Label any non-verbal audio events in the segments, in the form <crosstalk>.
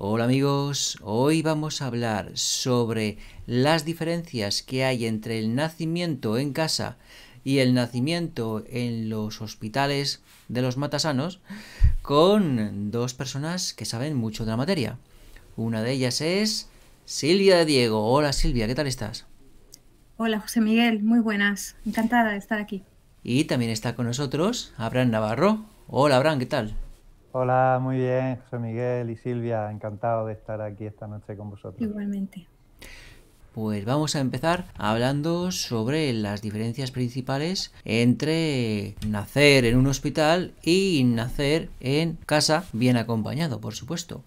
Hola amigos, hoy vamos a hablar sobre las diferencias que hay entre el nacimiento en casa y el nacimiento en los hospitales de los matasanos con dos personas que saben mucho de la materia. Una de ellas es Silvia de Diego. Hola Silvia, ¿qué tal estás? Hola José Miguel, muy buenas, encantada de estar aquí. Y también está con nosotros Abraham Navarro. Hola Abraham, ¿qué tal? Hola, muy bien, José Miguel y Silvia, encantado de estar aquí esta noche con vosotros. Igualmente. Pues vamos a empezar hablando sobre las diferencias principales entre nacer en un hospital y nacer en casa, bien acompañado, por supuesto.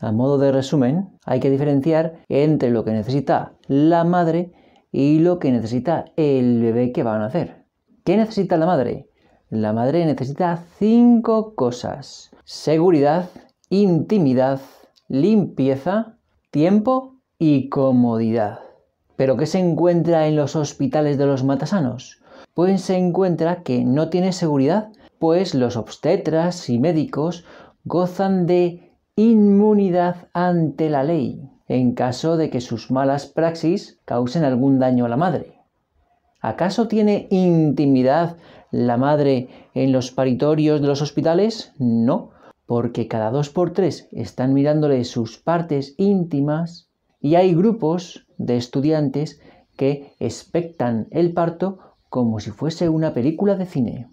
A modo de resumen, hay que diferenciar entre lo que necesita la madre y lo que necesita el bebé que va a nacer. ¿Qué necesita la madre? La madre necesita cinco cosas. Seguridad, intimidad, limpieza, tiempo y comodidad. ¿Pero qué se encuentra en los hospitales de los matasanos? Pues se encuentra que no tiene seguridad, pues los obstetras y médicos gozan de inmunidad ante la ley en caso de que sus malas praxis causen algún daño a la madre. ¿Acaso tiene intimidad la madre en los paritorios de los hospitales? No, porque cada dos por tres están mirándole sus partes íntimas y hay grupos de estudiantes que expectan el parto como si fuese una película de cine.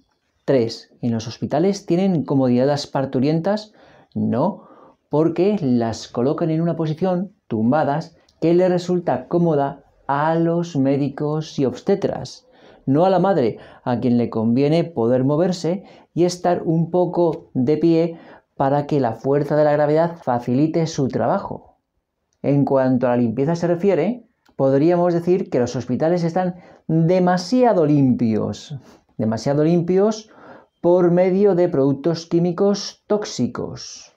3. ¿En los hospitales tienen comodidades parturientas? No, porque las colocan en una posición, tumbadas, que le resulta cómoda a los médicos y obstetras, no a la madre, a quien le conviene poder moverse y estar un poco de pie para que la fuerza de la gravedad facilite su trabajo. En cuanto a la limpieza se refiere, podríamos decir que los hospitales están demasiado limpios, demasiado limpios por medio de productos químicos tóxicos.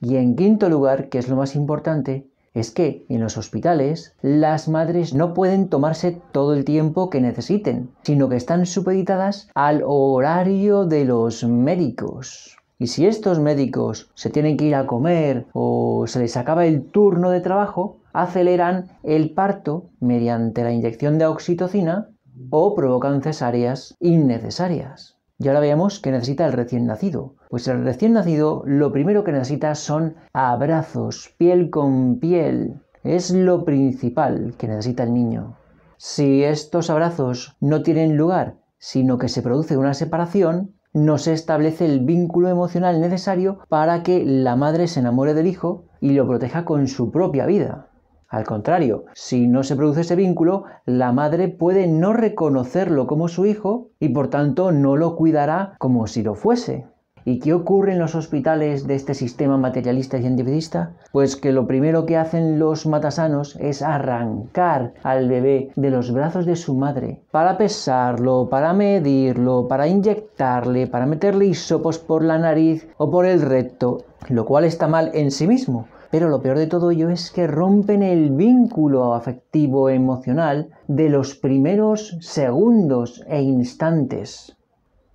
Y en quinto lugar, que es lo más importante, es que en los hospitales las madres no pueden tomarse todo el tiempo que necesiten, sino que están supeditadas al horario de los médicos. Y si estos médicos se tienen que ir a comer o se les acaba el turno de trabajo, aceleran el parto mediante la inyección de oxitocina o provocan cesáreas innecesarias. Y ahora veamos que necesita el recién nacido. Pues el recién nacido lo primero que necesita son abrazos, piel con piel. Es lo principal que necesita el niño. Si estos abrazos no tienen lugar, sino que se produce una separación, no se establece el vínculo emocional necesario para que la madre se enamore del hijo y lo proteja con su propia vida. Al contrario, si no se produce ese vínculo, la madre puede no reconocerlo como su hijo y por tanto no lo cuidará como si lo fuese. ¿Y qué ocurre en los hospitales de este sistema materialista y individualista? Pues que lo primero que hacen los matasanos es arrancar al bebé de los brazos de su madre para pesarlo, para medirlo, para inyectarle, para meterle hisopos por la nariz o por el recto, lo cual está mal en sí mismo, pero lo peor de todo ello es que rompen el vínculo afectivo emocional de los primeros segundos e instantes.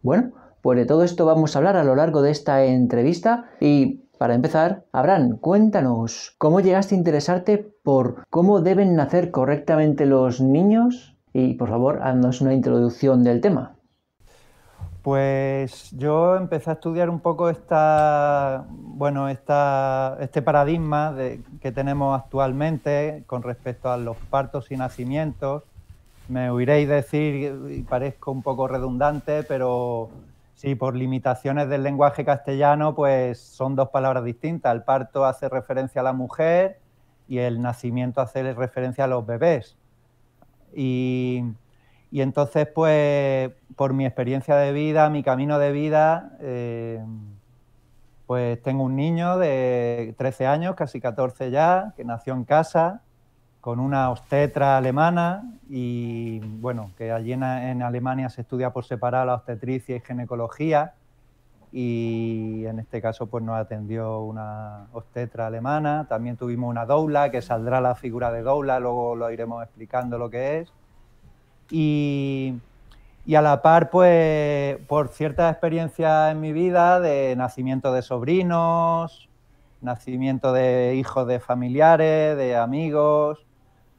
Bueno, pues de todo esto vamos a hablar a lo largo de esta entrevista y para empezar, Abraham, cuéntanos, ¿cómo llegaste a interesarte por cómo deben nacer correctamente los niños? Y por favor, haznos una introducción del tema. Pues yo empecé a estudiar un poco esta, bueno, esta, este paradigma que tenemos actualmente con respecto a los partos y nacimientos. Me oiréis decir, y parezco un poco redundante, pero sí, por limitaciones del lenguaje castellano, pues son dos palabras distintas. El parto hace referencia a la mujer y el nacimiento hace referencia a los bebés. Y y entonces, pues, por mi experiencia de vida, mi camino de vida, eh, pues tengo un niño de 13 años, casi 14 ya, que nació en casa con una obstetra alemana y, bueno, que allí en, Alemania se estudia por separado la obstetricia y ginecología y en este caso pues nos atendió una obstetra alemana, también tuvimos una doula, que saldrá la figura de doula, luego lo iremos explicando lo que es, y, a la par, pues, por ciertas experiencias en mi vida de nacimiento de sobrinos, nacimiento de hijos de familiares, de amigos,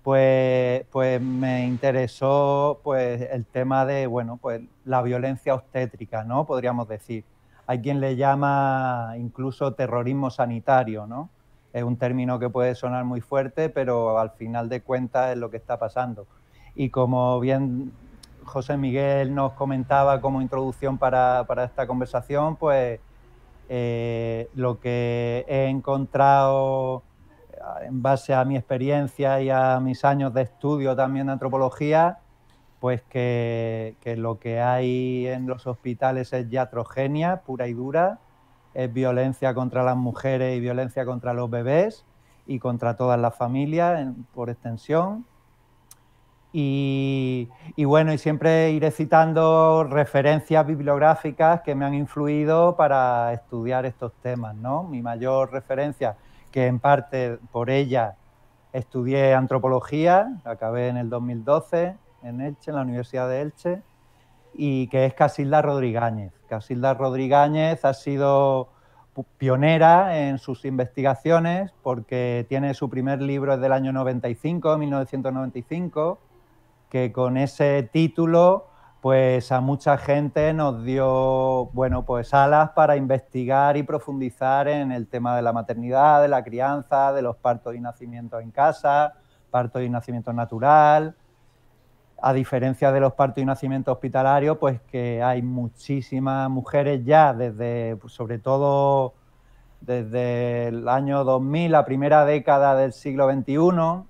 pues, pues me interesó pues, el tema de, bueno, pues la violencia obstétrica, ¿no? Podríamos decir. Hay quien le llama incluso terrorismo sanitario, ¿no? Es un término que puede sonar muy fuerte, pero al final de cuentas es lo que está pasando y como bien José Miguel nos comentaba como introducción para, esta conversación, pues eh, lo que he encontrado eh, en base a mi experiencia y a mis años de estudio también de antropología, pues que, lo que hay en los hospitales es yatrogenia pura y dura, es violencia contra las mujeres y violencia contra los bebés y contra todas las familias por extensión y, bueno, y siempre iré citando referencias bibliográficas que me han influido para estudiar estos temas, ¿no? Mi mayor referencia, que en parte por ella estudié antropología, acabé en el 2012 en Elche, en la Universidad de Elche, y que es Casilda Rodríguez. Casilda Rodríguez ha sido pionera en sus investigaciones porque tiene su primer libro desde del año 95, 1995 que con ese título pues a mucha gente nos dio bueno pues alas para investigar y profundizar en el tema de la maternidad, de la crianza, de los partos y nacimientos en casa, parto y nacimiento natural. A diferencia de los partos y nacimientos hospitalarios, pues que hay muchísimas mujeres ya desde, pues, sobre todo desde el año 2000, la primera década del siglo XXI,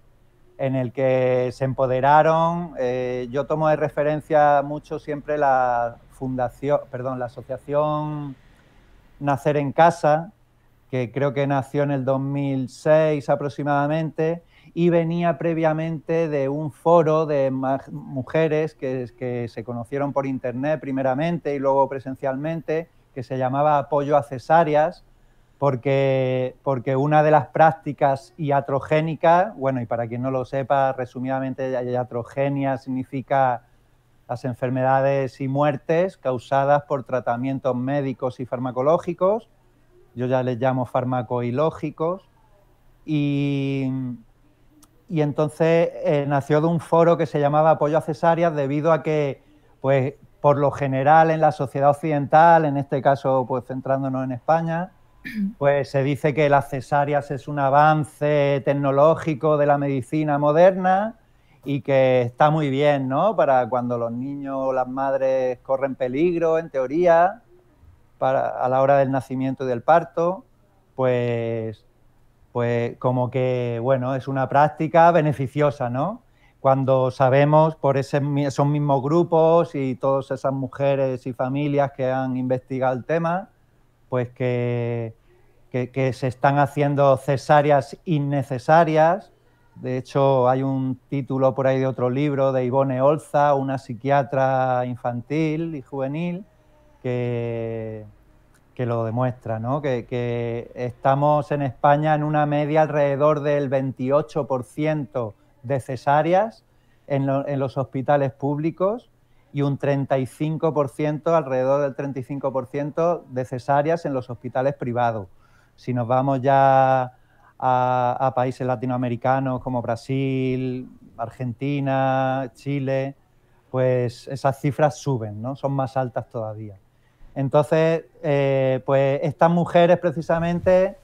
en el que se empoderaron. Eh, yo tomo de referencia mucho siempre la fundación, perdón, la asociación Nacer en Casa, que creo que nació en el 2006 aproximadamente y venía previamente de un foro de mujeres que se conocieron por internet primeramente y luego presencialmente, que se llamaba Apoyo a Cesáreas, porque, porque una de las prácticas iatrogénicas, bueno, y para quien no lo sepa, resumidamente, iatrogenia significa las enfermedades y muertes causadas por tratamientos médicos y farmacológicos, yo ya les llamo farmacoilógicos, y, y entonces eh, nació de un foro que se llamaba Apoyo a Cesáreas debido a que, pues, por lo general en la sociedad occidental, en este caso, pues centrándonos en España, <clears throat> Pues se dice que las cesáreas es un avance tecnológico de la medicina moderna y que está muy bien, ¿no? Para cuando los niños o las madres corren peligro, en teoría, a la hora del nacimiento y del parto, pues, pues, como que, bueno, es una práctica beneficiosa, ¿no? Cuando sabemos por esos mismos grupos y todas esas mujeres y familias que han investigado el tema, pues que, se están haciendo cesáreas innecesarias. De hecho, hay un título por ahí de otro libro de Ivone Olza, una psiquiatra infantil y juvenil, que, que lo demuestra, ¿no? Que, estamos en España en una media alrededor del 28% de cesáreas en, los hospitales públicos y un 35%, alrededor del 35% de cesáreas en los hospitales privados. Si nos vamos ya a, países latinoamericanos como Brasil, Argentina, Chile, pues esas cifras suben, ¿no? Son más altas todavía. Entonces, eh, pues estas mujeres precisamente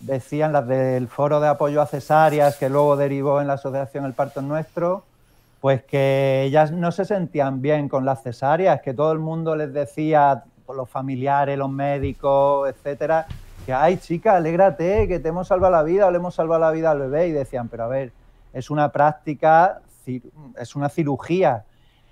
decían las del foro de apoyo a cesáreas que luego derivó en la asociación El Parto Nuestro, pues que ellas no se sentían bien con las cesáreas, que todo el mundo les decía, los familiares, los médicos, etcétera, que ay chica, alégrate, que te hemos salvado la vida o le hemos salvado la vida al bebé. Y decían, pero a ver, es una práctica, es una cirugía.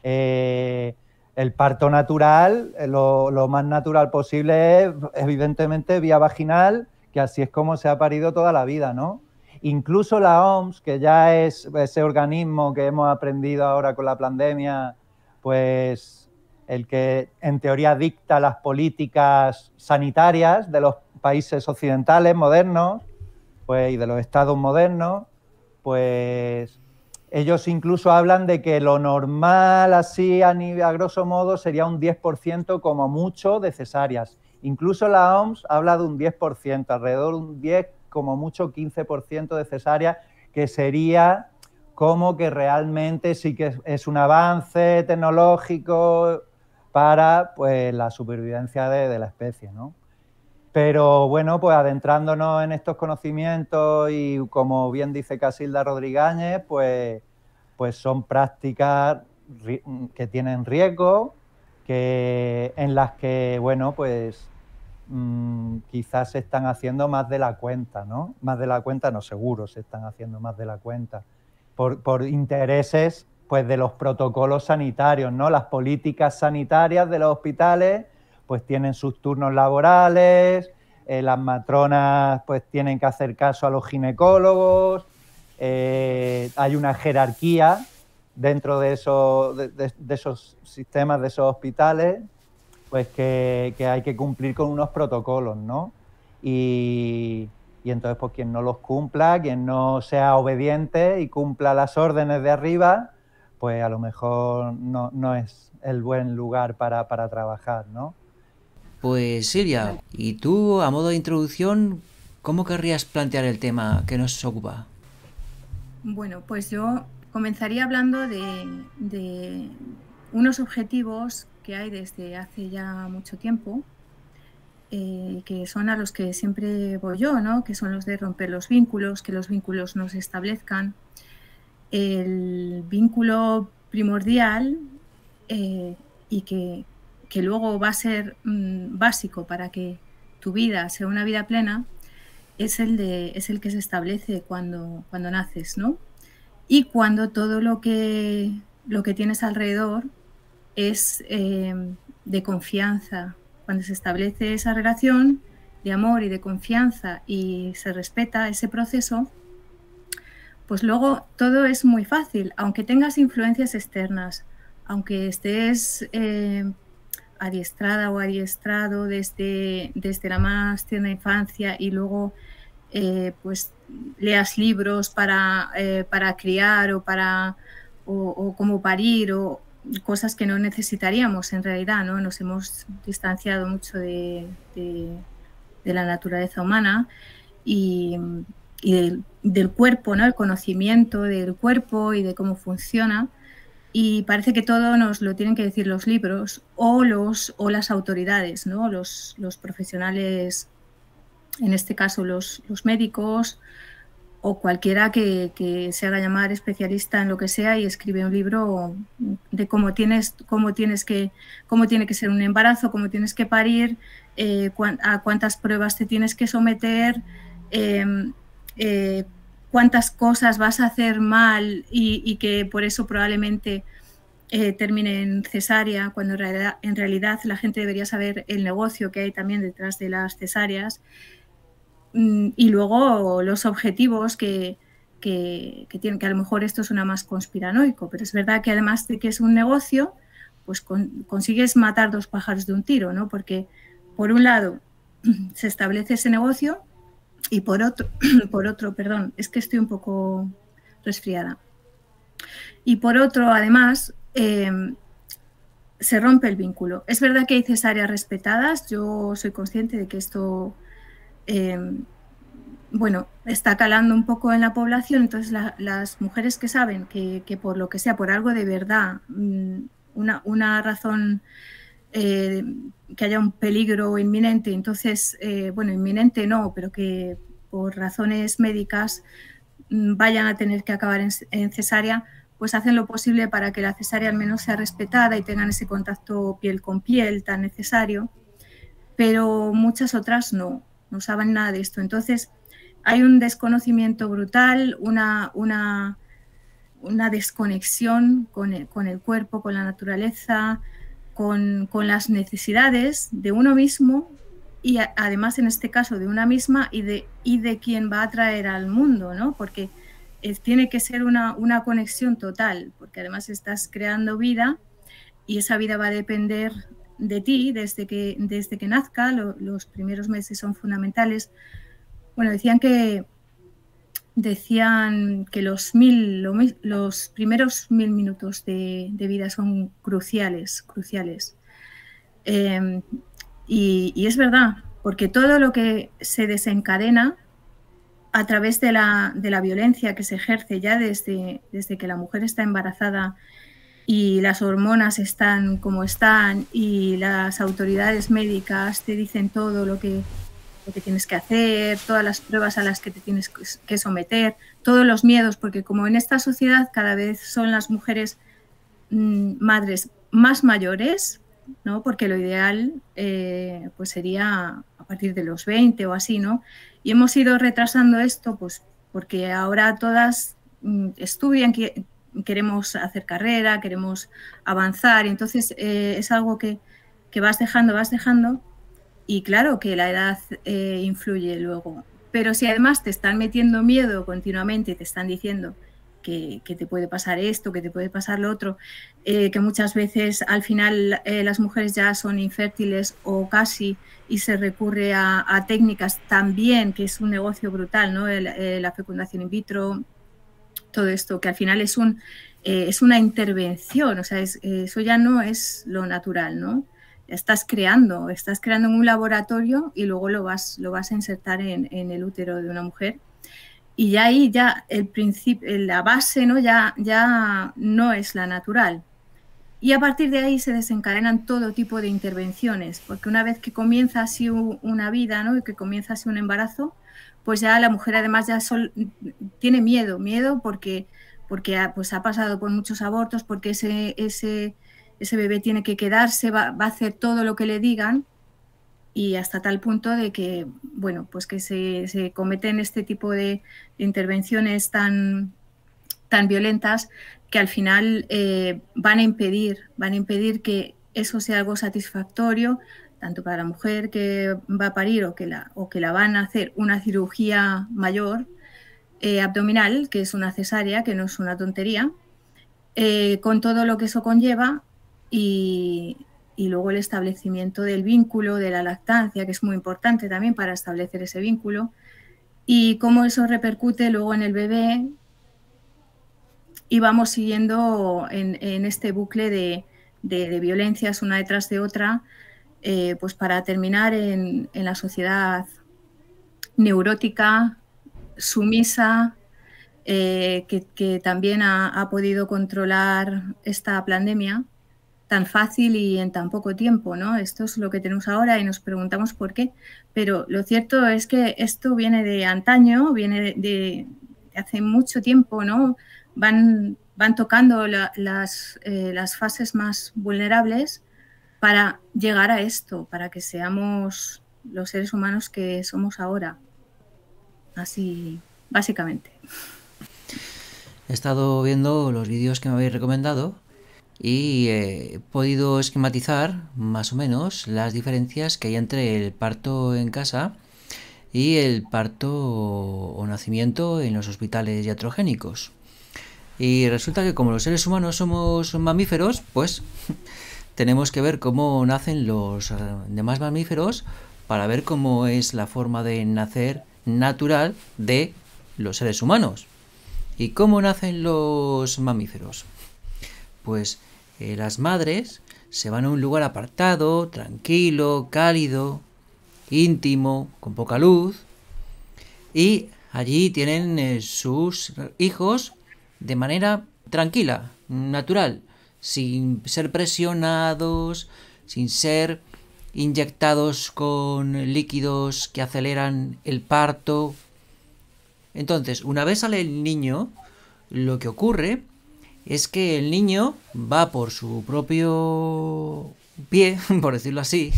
Eh, el parto natural, eh, lo, lo, más natural posible es, evidentemente, vía vaginal, que así es como se ha parido toda la vida, ¿no? Incluso la OMS, que ya es ese organismo que hemos aprendido ahora con la pandemia, pues el que en teoría dicta las políticas sanitarias de los países occidentales modernos pues, y de los estados modernos, pues ellos incluso hablan de que lo normal así a, a grosso modo sería un 10% como mucho de cesáreas. Incluso la OMS habla de un 10%, alrededor de un 10, como mucho 15% de cesárea, que sería como que realmente sí que es un avance tecnológico para pues, la supervivencia de, la especie, ¿no? Pero bueno, pues adentrándonos en estos conocimientos y como bien dice Casilda Rodríguez, pues, pues son prácticas que tienen riesgo, que, en las que, bueno, pues Mm, quizás se están haciendo más de la cuenta, ¿no? Más de la cuenta, no, seguro se están haciendo más de la cuenta. Por, intereses pues de los protocolos sanitarios, ¿no? Las políticas sanitarias de los hospitales pues tienen sus turnos laborales, eh, las matronas pues tienen que hacer caso a los ginecólogos, eh, hay una jerarquía dentro de, esos sistemas, de esos hospitales, pues que, hay que cumplir con unos protocolos, ¿no? Y, entonces, pues quien no los cumpla, quien no sea obediente y cumpla las órdenes de arriba, pues a lo mejor no, es el buen lugar para, trabajar, ¿no? Pues Silvia, ¿y tú, a modo de introducción, cómo querrías plantear el tema que nos ocupa? Bueno, pues yo comenzaría hablando de, de unos objetivos que hay desde hace ya mucho tiempo, eh, que son a los que siempre voy yo, ¿no? que son los de romper los vínculos, que los vínculos no se establezcan. El vínculo primordial eh, y que, luego va a ser mm, básico para que tu vida sea una vida plena, es el, de, es el que se establece cuando, cuando naces, ¿no? Y cuando todo lo que, lo que tienes alrededor es em, de confianza. Cuando se establece esa relación de amor y de confianza y se respeta ese proceso, pues luego todo es muy fácil, aunque tengas influencias externas, aunque estés em, adiestrada o adiestrado desde, desde la más tierna infancia y luego eh, pues leas libros para, eh, para criar o para o, o parir o, cosas que no necesitaríamos en realidad, ¿no? Nos hemos distanciado mucho de, de, la naturaleza humana y, del, cuerpo, ¿no? El conocimiento del cuerpo y de cómo funciona. Y parece que todo nos lo tienen que decir los libros o, los, o las autoridades, ¿no? Los, los profesionales, en este caso los, los médicos, o cualquiera que, se haga llamar especialista en lo que sea y escribe un libro de cómo tienes, cómo tienes que, cómo tiene que ser un embarazo, cómo tienes que parir, eh, a cuántas pruebas te tienes que someter, em, eh, cuántas cosas vas a hacer mal y, que por eso probablemente eh, termine en cesárea, cuando en realidad, en realidad la gente debería saber el negocio que hay también detrás de las cesáreas. Mm, y luego los objetivos que, tienen, que a lo mejor esto suena más conspiranoico, pero es verdad que además de que es un negocio, pues consigues matar dos pájaros de un tiro, ¿no? Porque por un lado <clears throat> se establece ese negocio y por otro, <clears throat> por otro, perdón, es que estoy un poco resfriada. Y por otro, además, em, se rompe el vínculo. Es verdad que hay cesáreas respetadas, yo soy consciente de que esto eh, bueno, está calando un poco en la población, entonces las mujeres que saben que, por lo que sea, por algo de verdad, mm, una, razón eh, que haya un peligro inminente, entonces, eh, bueno, inminente no, pero que por razones médicas mm, vayan a tener que acabar en cesárea, pues hacen lo posible para que la cesárea al menos sea respetada y tengan ese contacto piel con piel tan necesario, pero muchas otras no no usaban nada de esto. Entonces, hay un desconocimiento brutal, una, una, una desconexión con el, cuerpo, con la naturaleza, con, las necesidades de uno mismo y además en este caso de una misma y de, y de quien va a traer al mundo, ¿no? Porque eh, tiene que ser una, una conexión total, porque además estás creando vida y esa vida va a depender de ti desde que, desde que nazca, los primeros meses son fundamentales. Bueno, decían que decían que los, mil, los primeros mil minutos de, vida son cruciales, cruciales. Em, y, y, es verdad, porque todo lo que se desencadena a través de la, de la violencia que se ejerce ya desde, desde que la mujer está embarazada y las hormonas están como están y las autoridades médicas te dicen todo lo que, lo que tienes que hacer, todas las pruebas a las que te tienes que someter, todos los miedos, porque como en esta sociedad cada vez son las mujeres mm, madres más mayores, ¿no? porque lo ideal eh, pues sería a partir de los 20 o así, ¿no? Y hemos ido retrasando esto pues porque ahora todas mm, estudian, que queremos hacer carrera, queremos avanzar, entonces eh, es algo que, que, vas dejando, vas dejando, y claro que la edad eh, influye luego. Pero si además te están metiendo miedo continuamente, te están diciendo que, que te puede pasar esto, que te puede pasar lo otro, eh, que muchas veces al final las mujeres ya son infértiles o casi y se recurre a, técnicas también, que es un negocio brutal, ¿no? la fecundación in vitro, todo esto, que al final es, un, eh, es una intervención, o sea, eh, eso ya no es lo natural, ¿no? Estás creando, estás creando un laboratorio y luego lo vas, lo vas a insertar en, el útero de una mujer. Y ya ahí ya el principio, la base ¿no? Ya, ya no es la natural, y a partir de ahí se desencadenan todo tipo de intervenciones, porque una vez que comienza así una vida, ¿no? que comienza así un embarazo, pues ya la mujer además ya tiene miedo, miedo porque, porque ha, pues ha pasado por muchos abortos, porque ese, ese, ese bebé tiene que quedarse, va, a hacer todo lo que le digan y hasta tal punto de que, bueno, pues que se, se cometen este tipo de intervenciones tan, tan violentas que al final eh, van a impedir, van a impedir que eso sea algo satisfactorio, tanto para la mujer que va a parir o que la, van a hacer una cirugía mayor eh, abdominal, que es una cesárea, que no es una tontería, eh, con todo lo que eso conlleva y, luego el establecimiento del vínculo, de la lactancia, que es muy importante también para establecer ese vínculo, y cómo eso repercute luego en el bebé. Y vamos siguiendo en, este bucle de, de, violencias una detrás de otra eh, pues para terminar en, la sociedad neurótica, sumisa, eh, que, también ha, podido controlar esta pandemia tan fácil y en tan poco tiempo, ¿no? Esto es lo que tenemos ahora y nos preguntamos por qué, pero lo cierto es que esto viene de antaño, viene de, hace mucho tiempo, ¿no? Van, tocando eh, las fases más vulnerables para llegar a esto, para que seamos los seres humanos que somos ahora. Así, básicamente. He estado viendo los vídeos que me habéis recomendado y he podido esquematizar más o menos las diferencias que hay entre el parto en casa y el parto o nacimiento en los hospitales iatrogénicos. Y resulta que como los seres humanos somos mamíferos, pues tenemos que ver cómo nacen los eh, demás mamíferos para ver cómo es la forma de nacer natural de los seres humanos. ¿Y cómo nacen los mamíferos? Pues eh, las madres se van a un lugar apartado, tranquilo, cálido, íntimo, con poca luz, y allí tienen eh, sus hijos de manera tranquila, natural, sin ser presionados, sin ser inyectados con líquidos que aceleran el parto. Entonces, una vez sale el niño, lo que ocurre es que el niño va por su propio pie, <laughs> por decirlo así,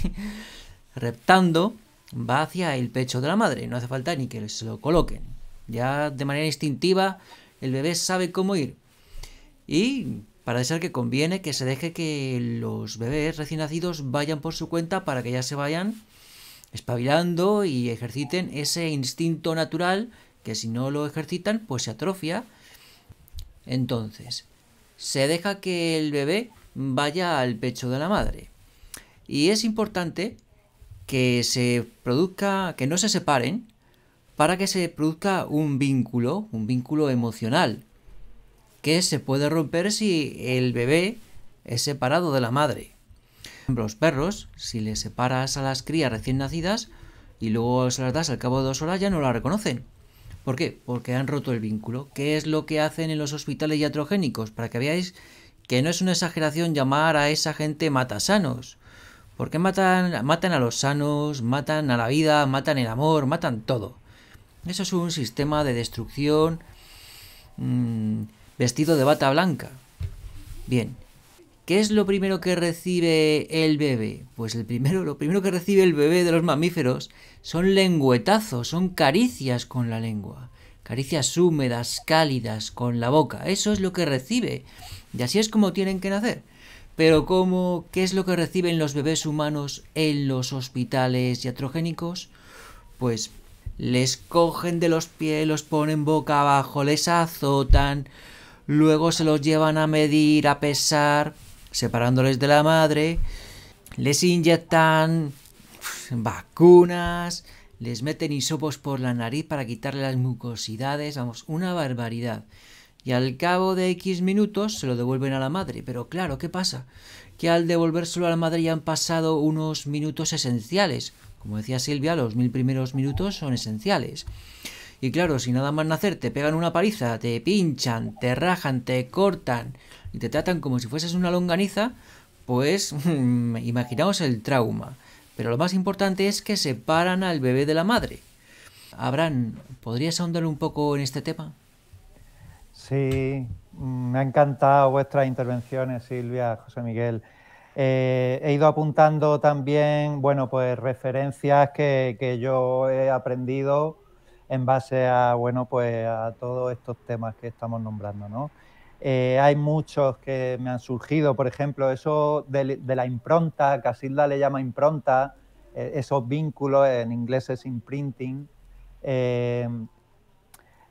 reptando, va hacia el pecho de la madre. No hace falta ni que se lo coloquen. Ya de manera instintiva el bebé sabe cómo ir. Y para ser que conviene que se deje que los bebés recién nacidos vayan por su cuenta para que ya se vayan espabilando y ejerciten ese instinto natural que si no lo ejercitan pues se atrofia. Entonces, se deja que el bebé vaya al pecho de la madre. Y es importante que se produzca, que no se separen para que se produzca un vínculo, un vínculo emocional ¿Qué se puede romper si el bebé es separado de la madre. Por ejemplo, los perros, si le separas a las crías recién nacidas y luego se las das al cabo de dos horas, ya no la reconocen. ¿Por qué? Porque han roto el vínculo. ¿Qué es lo que hacen en los hospitales yatrogénicos? Para que veáis que no es una exageración llamar a esa gente matasanos. Porque matan, matan a los sanos, matan a la vida, matan el amor, matan todo. Eso es un sistema de destrucción mm, vestido de bata blanca. Bien. ¿Qué es lo primero que recibe el bebé? Pues el primero, lo primero que recibe el bebé de los mamíferos son lengüetazos, son caricias con la lengua. Caricias húmedas, cálidas, con la boca. Eso es lo que recibe. Y así es como tienen que nacer. Pero ¿cómo, ¿qué es lo que reciben los bebés humanos en los hospitales iatrogénicos? Pues les cogen de los pies, los ponen boca abajo, les azotan, Luego se los llevan a medir, a pesar, separándoles de la madre. Les inyectan vacunas, les meten hisopos por la nariz para quitarle las mucosidades, vamos, una barbaridad. Y al cabo de X minutos se lo devuelven a la madre. Pero claro, ¿qué pasa? Que al devolvérselo a la madre ya han pasado unos minutos esenciales. Como decía Silvia, los mil primeros minutos son esenciales. Y claro, si nada más nacer te pegan una paliza, te pinchan, te rajan, te cortan y te tratan como si fueses una longaniza, pues <laughs> imaginaos el trauma. Pero lo más importante es que separan al bebé de la madre. Abraham, ¿podrías ahondar un poco en este tema? Sí, me ha encantado vuestras intervenciones, Silvia, José Miguel. Eh, he ido apuntando también, bueno, pues referencias que, que yo he aprendido en base a, bueno, pues a todos estos temas que estamos nombrando, ¿no? Eh, hay muchos que me han surgido, por ejemplo, eso de, la impronta, Casilda le llama impronta, eh, esos vínculos, en inglés es imprinting, eh,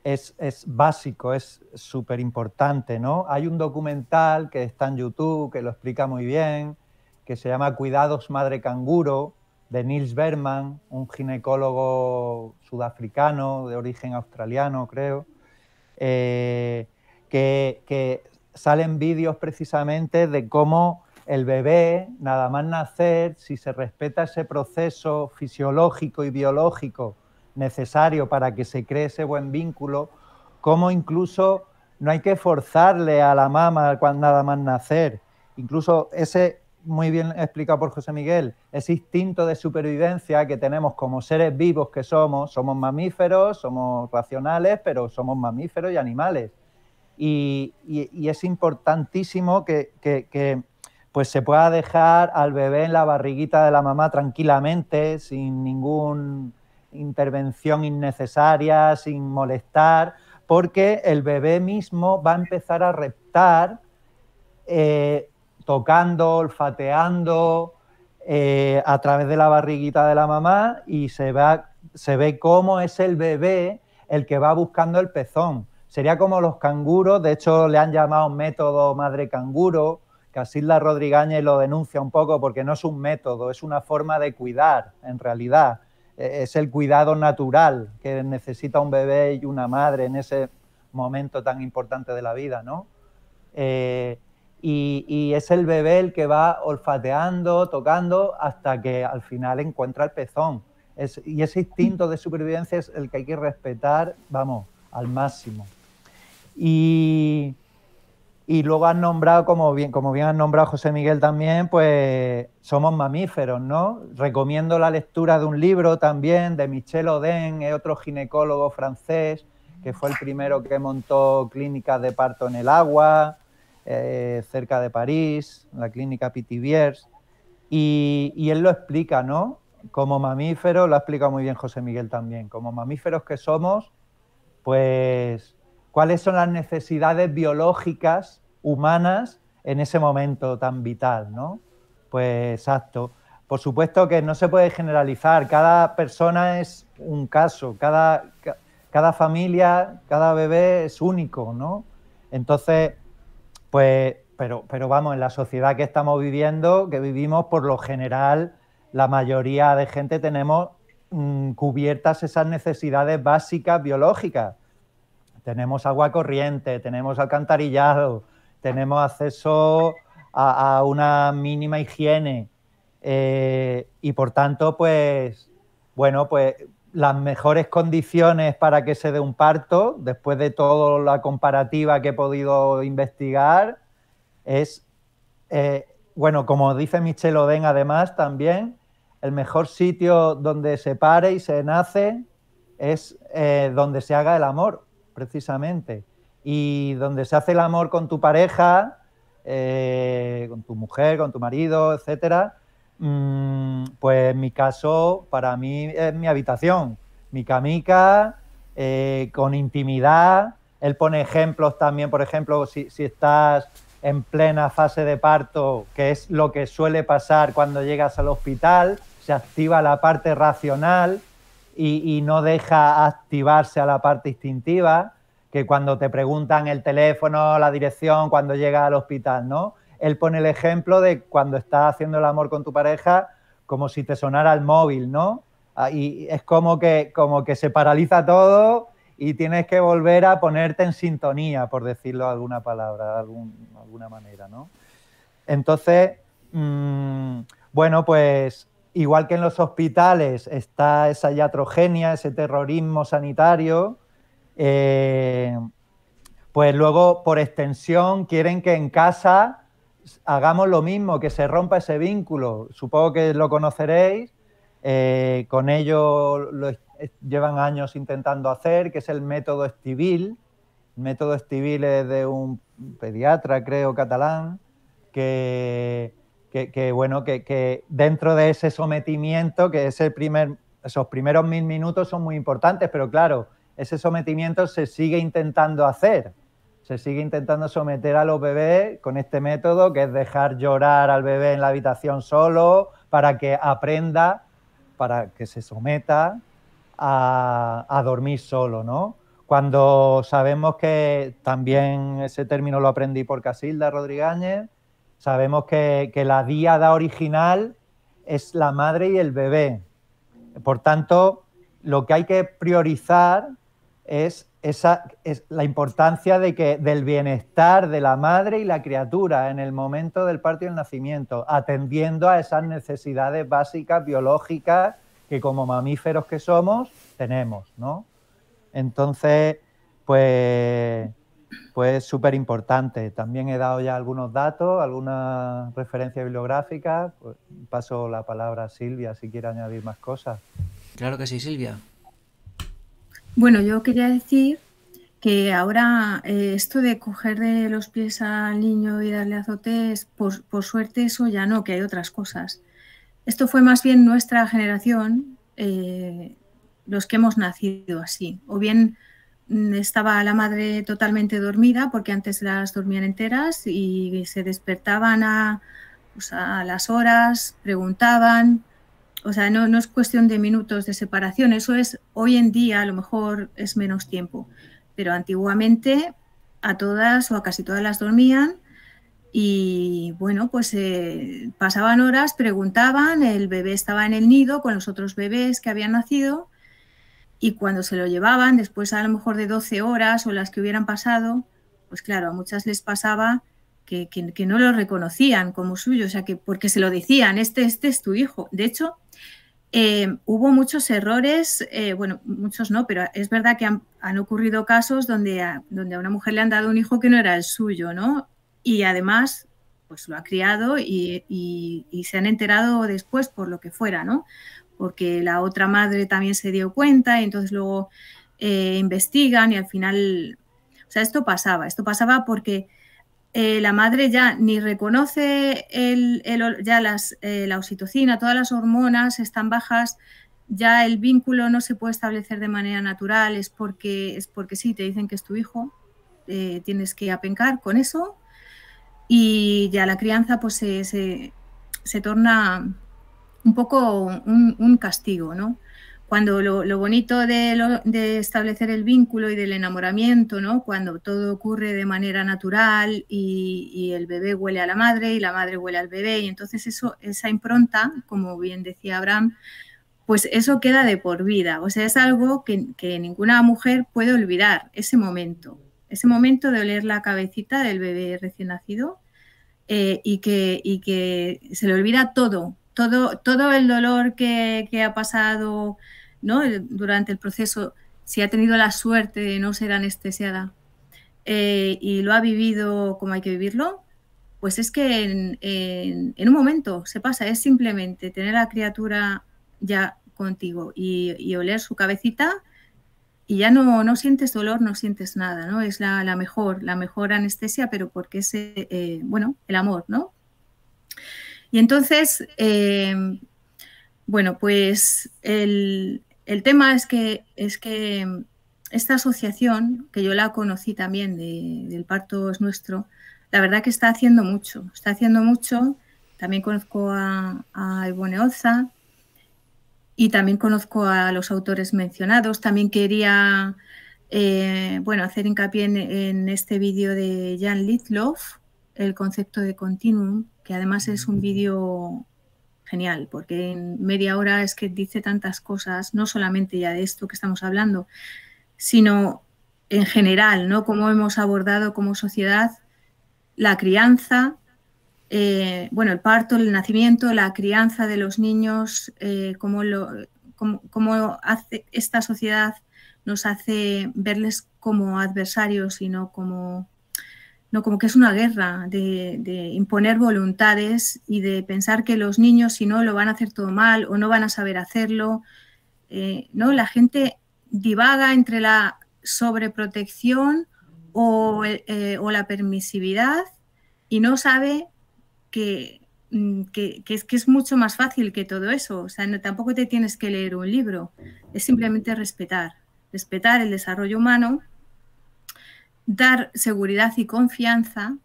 es, es, básico, es súper importante, ¿no? Hay un documental que está en YouTube, que lo explica muy bien, que se llama Cuidados Madre Canguro, de Nils Berman, un ginecólogo sudafricano, de origen australiano, creo, eh, que, salen vídeos precisamente de cómo el bebé, nada más nacer, si se respeta ese proceso fisiológico y biológico necesario para que se cree ese buen vínculo, cómo incluso no hay que forzarle a la mamá cuando nada más nacer. Incluso ese, muy bien explicado por José Miguel, ese instinto de supervivencia que tenemos como seres vivos que somos, somos mamíferos, somos racionales, pero somos mamíferos y animales. Y, es importantísimo que, pues se pueda dejar al bebé en la barriguita de la mamá tranquilamente, sin ninguna intervención innecesaria, sin molestar, porque el bebé mismo va a empezar a reptar. Eh, tocando, olfateando eh, a través de la barriguita de la mamá y se, va, se ve cómo es el bebé el que va buscando el pezón. Sería como los canguros, de hecho le han llamado método madre canguro, Casilda Rodríguez lo denuncia un poco porque no es un método, es una forma de cuidar en realidad. E-, es el cuidado natural que necesita un bebé y una madre en ese momento tan importante de la vida, ¿no? Eh, y, es el bebé el que va olfateando, tocando, hasta que al final encuentra el pezón. y ese instinto de supervivencia es el que hay que respetar, vamos, al máximo. Y, y luego han nombrado, como bien, como bien has nombrado José Miguel también, pues somos mamíferos, ¿no? Recomiendo la lectura de un libro también de Michel Oden, otro ginecólogo francés, que fue el primero que montó clínicas de parto en el agua eh, cerca de París, en la clínica Pitiviers, y, y, él lo explica, ¿no? Como mamíferos, lo ha explicado muy bien José Miguel también, como mamíferos que somos, pues cuáles son las necesidades biológicas humanas en ese momento tan vital, ¿no? Pues exacto. Por supuesto que no se puede generalizar, cada persona es un caso, cada, cada familia, cada bebé es único, ¿no? Entonces, pues, pero, pero vamos, en la sociedad que estamos viviendo, que vivimos, por lo general, la mayoría de gente tenemos mm, cubiertas esas necesidades básicas biológicas. Tenemos agua corriente, tenemos alcantarillado, tenemos acceso a, una mínima higiene. Eh, y por tanto, pues, bueno, pues las mejores condiciones para que se dé un parto, después de toda la comparativa que he podido investigar, es, eh, bueno, como dice Michel Oden además también, el mejor sitio donde se pare y se nace es eh, donde se haga el amor, precisamente. Y donde se hace el amor con tu pareja, eh, con tu mujer, con tu marido, etcétera, Mm, pues mi caso, para mí es mi habitación, mi camica, eh, con intimidad. Él pone ejemplos también, por ejemplo, si, estás en plena fase de parto, que es lo que suele pasar cuando llegas al hospital, se activa la parte racional y, y no deja activarse a la parte instintiva, que cuando te preguntan el teléfono, la dirección, cuando llegas al hospital, ¿no? él pone el ejemplo de cuando estás haciendo el amor con tu pareja, como si te sonara el móvil, ¿no? Ah, y es como que, como que se paraliza todo y tienes que volver a ponerte en sintonía, por decirlo de alguna palabra, de alguna manera, ¿no? Entonces, mm, bueno, pues igual que en los hospitales está esa iatrogenia, ese terrorismo sanitario, eh, pues luego por extensión quieren que en casa hagamos lo mismo, que se rompa ese vínculo. Supongo que lo conoceréis, eh, con ello llevan años intentando hacer, que es el método Estivil. El método Estivil es de un pediatra, creo, catalán, que, bueno, que, dentro de ese sometimiento, que el primer, esos primeros mil minutos son muy importantes, pero claro, ese sometimiento se sigue intentando hacer se sigue intentando someter a los bebés con este método, que es dejar llorar al bebé en la habitación solo para que aprenda, para que se someta a, dormir solo, ¿no? Cuando sabemos que también ese término lo aprendí por Casilda Rodríguez, sabemos que, que la diada original es la madre y el bebé. Por tanto, lo que hay que priorizar es, esa, es la importancia de que, del bienestar de la madre y la criatura en el momento del parto y el nacimiento, atendiendo a esas necesidades básicas biológicas que como mamíferos que somos tenemos, Entonces, pues pues súper importante. También he dado ya algunos datos, algunas referencias bibliográficas. Pues paso la palabra a Silvia si quiere añadir más cosas. Claro que sí, Silvia. Bueno, yo quería decir que ahora eh, esto de coger de los pies al niño y darle azotes, por, suerte eso ya no, que hay otras cosas. Esto fue más bien nuestra generación, eh, los que hemos nacido así. O bien mm, estaba la madre totalmente dormida, porque antes las dormían enteras y se despertaban a pues, las horas, preguntaban, o sea, no, es cuestión de minutos de separación, eso es, hoy en día a lo mejor es menos tiempo, pero antiguamente a todas o a casi todas las dormían y bueno, pues eh, pasaban horas, preguntaban, el bebé estaba en el nido con los otros bebés que habían nacido y cuando se lo llevaban, después a lo mejor de 12 horas o las que hubieran pasado, pues claro, a muchas les pasaba que, no lo reconocían como suyo, o sea, que porque se lo decían, este, este es tu hijo. De hecho, eh, hubo muchos errores, eh, bueno, muchos no, pero es verdad que han, ocurrido casos donde a, donde a una mujer le han dado un hijo que no era el suyo, ¿no? Y además, pues lo ha criado y, se han enterado después por lo que fuera, ¿no? Porque la otra madre también se dio cuenta y entonces luego eh, investigan y al final, o sea, esto pasaba, esto pasaba porque eh, la madre ya ni reconoce el, ya las, eh, la oxitocina, todas las hormonas están bajas, ya el vínculo no se puede establecer de manera natural, es porque, es porque sí, te dicen que es tu hijo, eh, tienes que apencar con eso y ya la crianza pues se, torna un poco un, un castigo, ¿no? cuando lo, bonito de, de, establecer el vínculo y del enamoramiento, ¿no? cuando todo ocurre de manera natural y, el bebé huele a la madre y la madre huele al bebé, y entonces eso, esa impronta, como bien decía Abraham, pues eso queda de por vida, o sea, es algo que, ninguna mujer puede olvidar, ese momento, ese momento de oler la cabecita del bebé recién nacido eh, y, que, que se le olvida todo, todo, todo el dolor que, que ha pasado durante el proceso, si ha tenido la suerte de no ser anestesiada eh, y lo ha vivido como hay que vivirlo, pues es que en, un momento se pasa, es simplemente tener a la criatura ya contigo y, oler su cabecita y ya no, no, sientes dolor, no sientes nada, ¿no? Es la, mejor, la mejor anestesia, pero porque es, eh, bueno, el amor, ¿no? Y entonces, eh, bueno, pues el, el tema es que, mm, esta asociación, que yo la conocí también del parto es nuestro, la verdad que está haciendo mucho, está haciendo mucho. También conozco a, a Ivone Oza y también conozco a los autores mencionados. También quería eh, bueno, hacer hincapié en, este vídeo de Jan Litloff, el concepto de continuum, que además es un vídeo genial, porque en media hora es que dice tantas cosas, no solamente ya de esto que estamos hablando, sino en general, ¿no? Cómo hemos abordado como sociedad la crianza, eh, bueno, el parto, el nacimiento, la crianza de los niños, eh, cómo, lo, cómo, hace esta sociedad nos hace verles como adversarios y no como como que es una guerra de, imponer voluntades y de pensar que los niños si no lo van a hacer todo mal o no van a saber hacerlo. Eh, ¿no? La gente divaga entre la sobreprotección o, eh, o la permisividad y no sabe mm, que, es, que es mucho más fácil que todo eso. O sea, tampoco te tienes que leer un libro, es simplemente respetar, respetar el desarrollo humano dar seguridad y confianza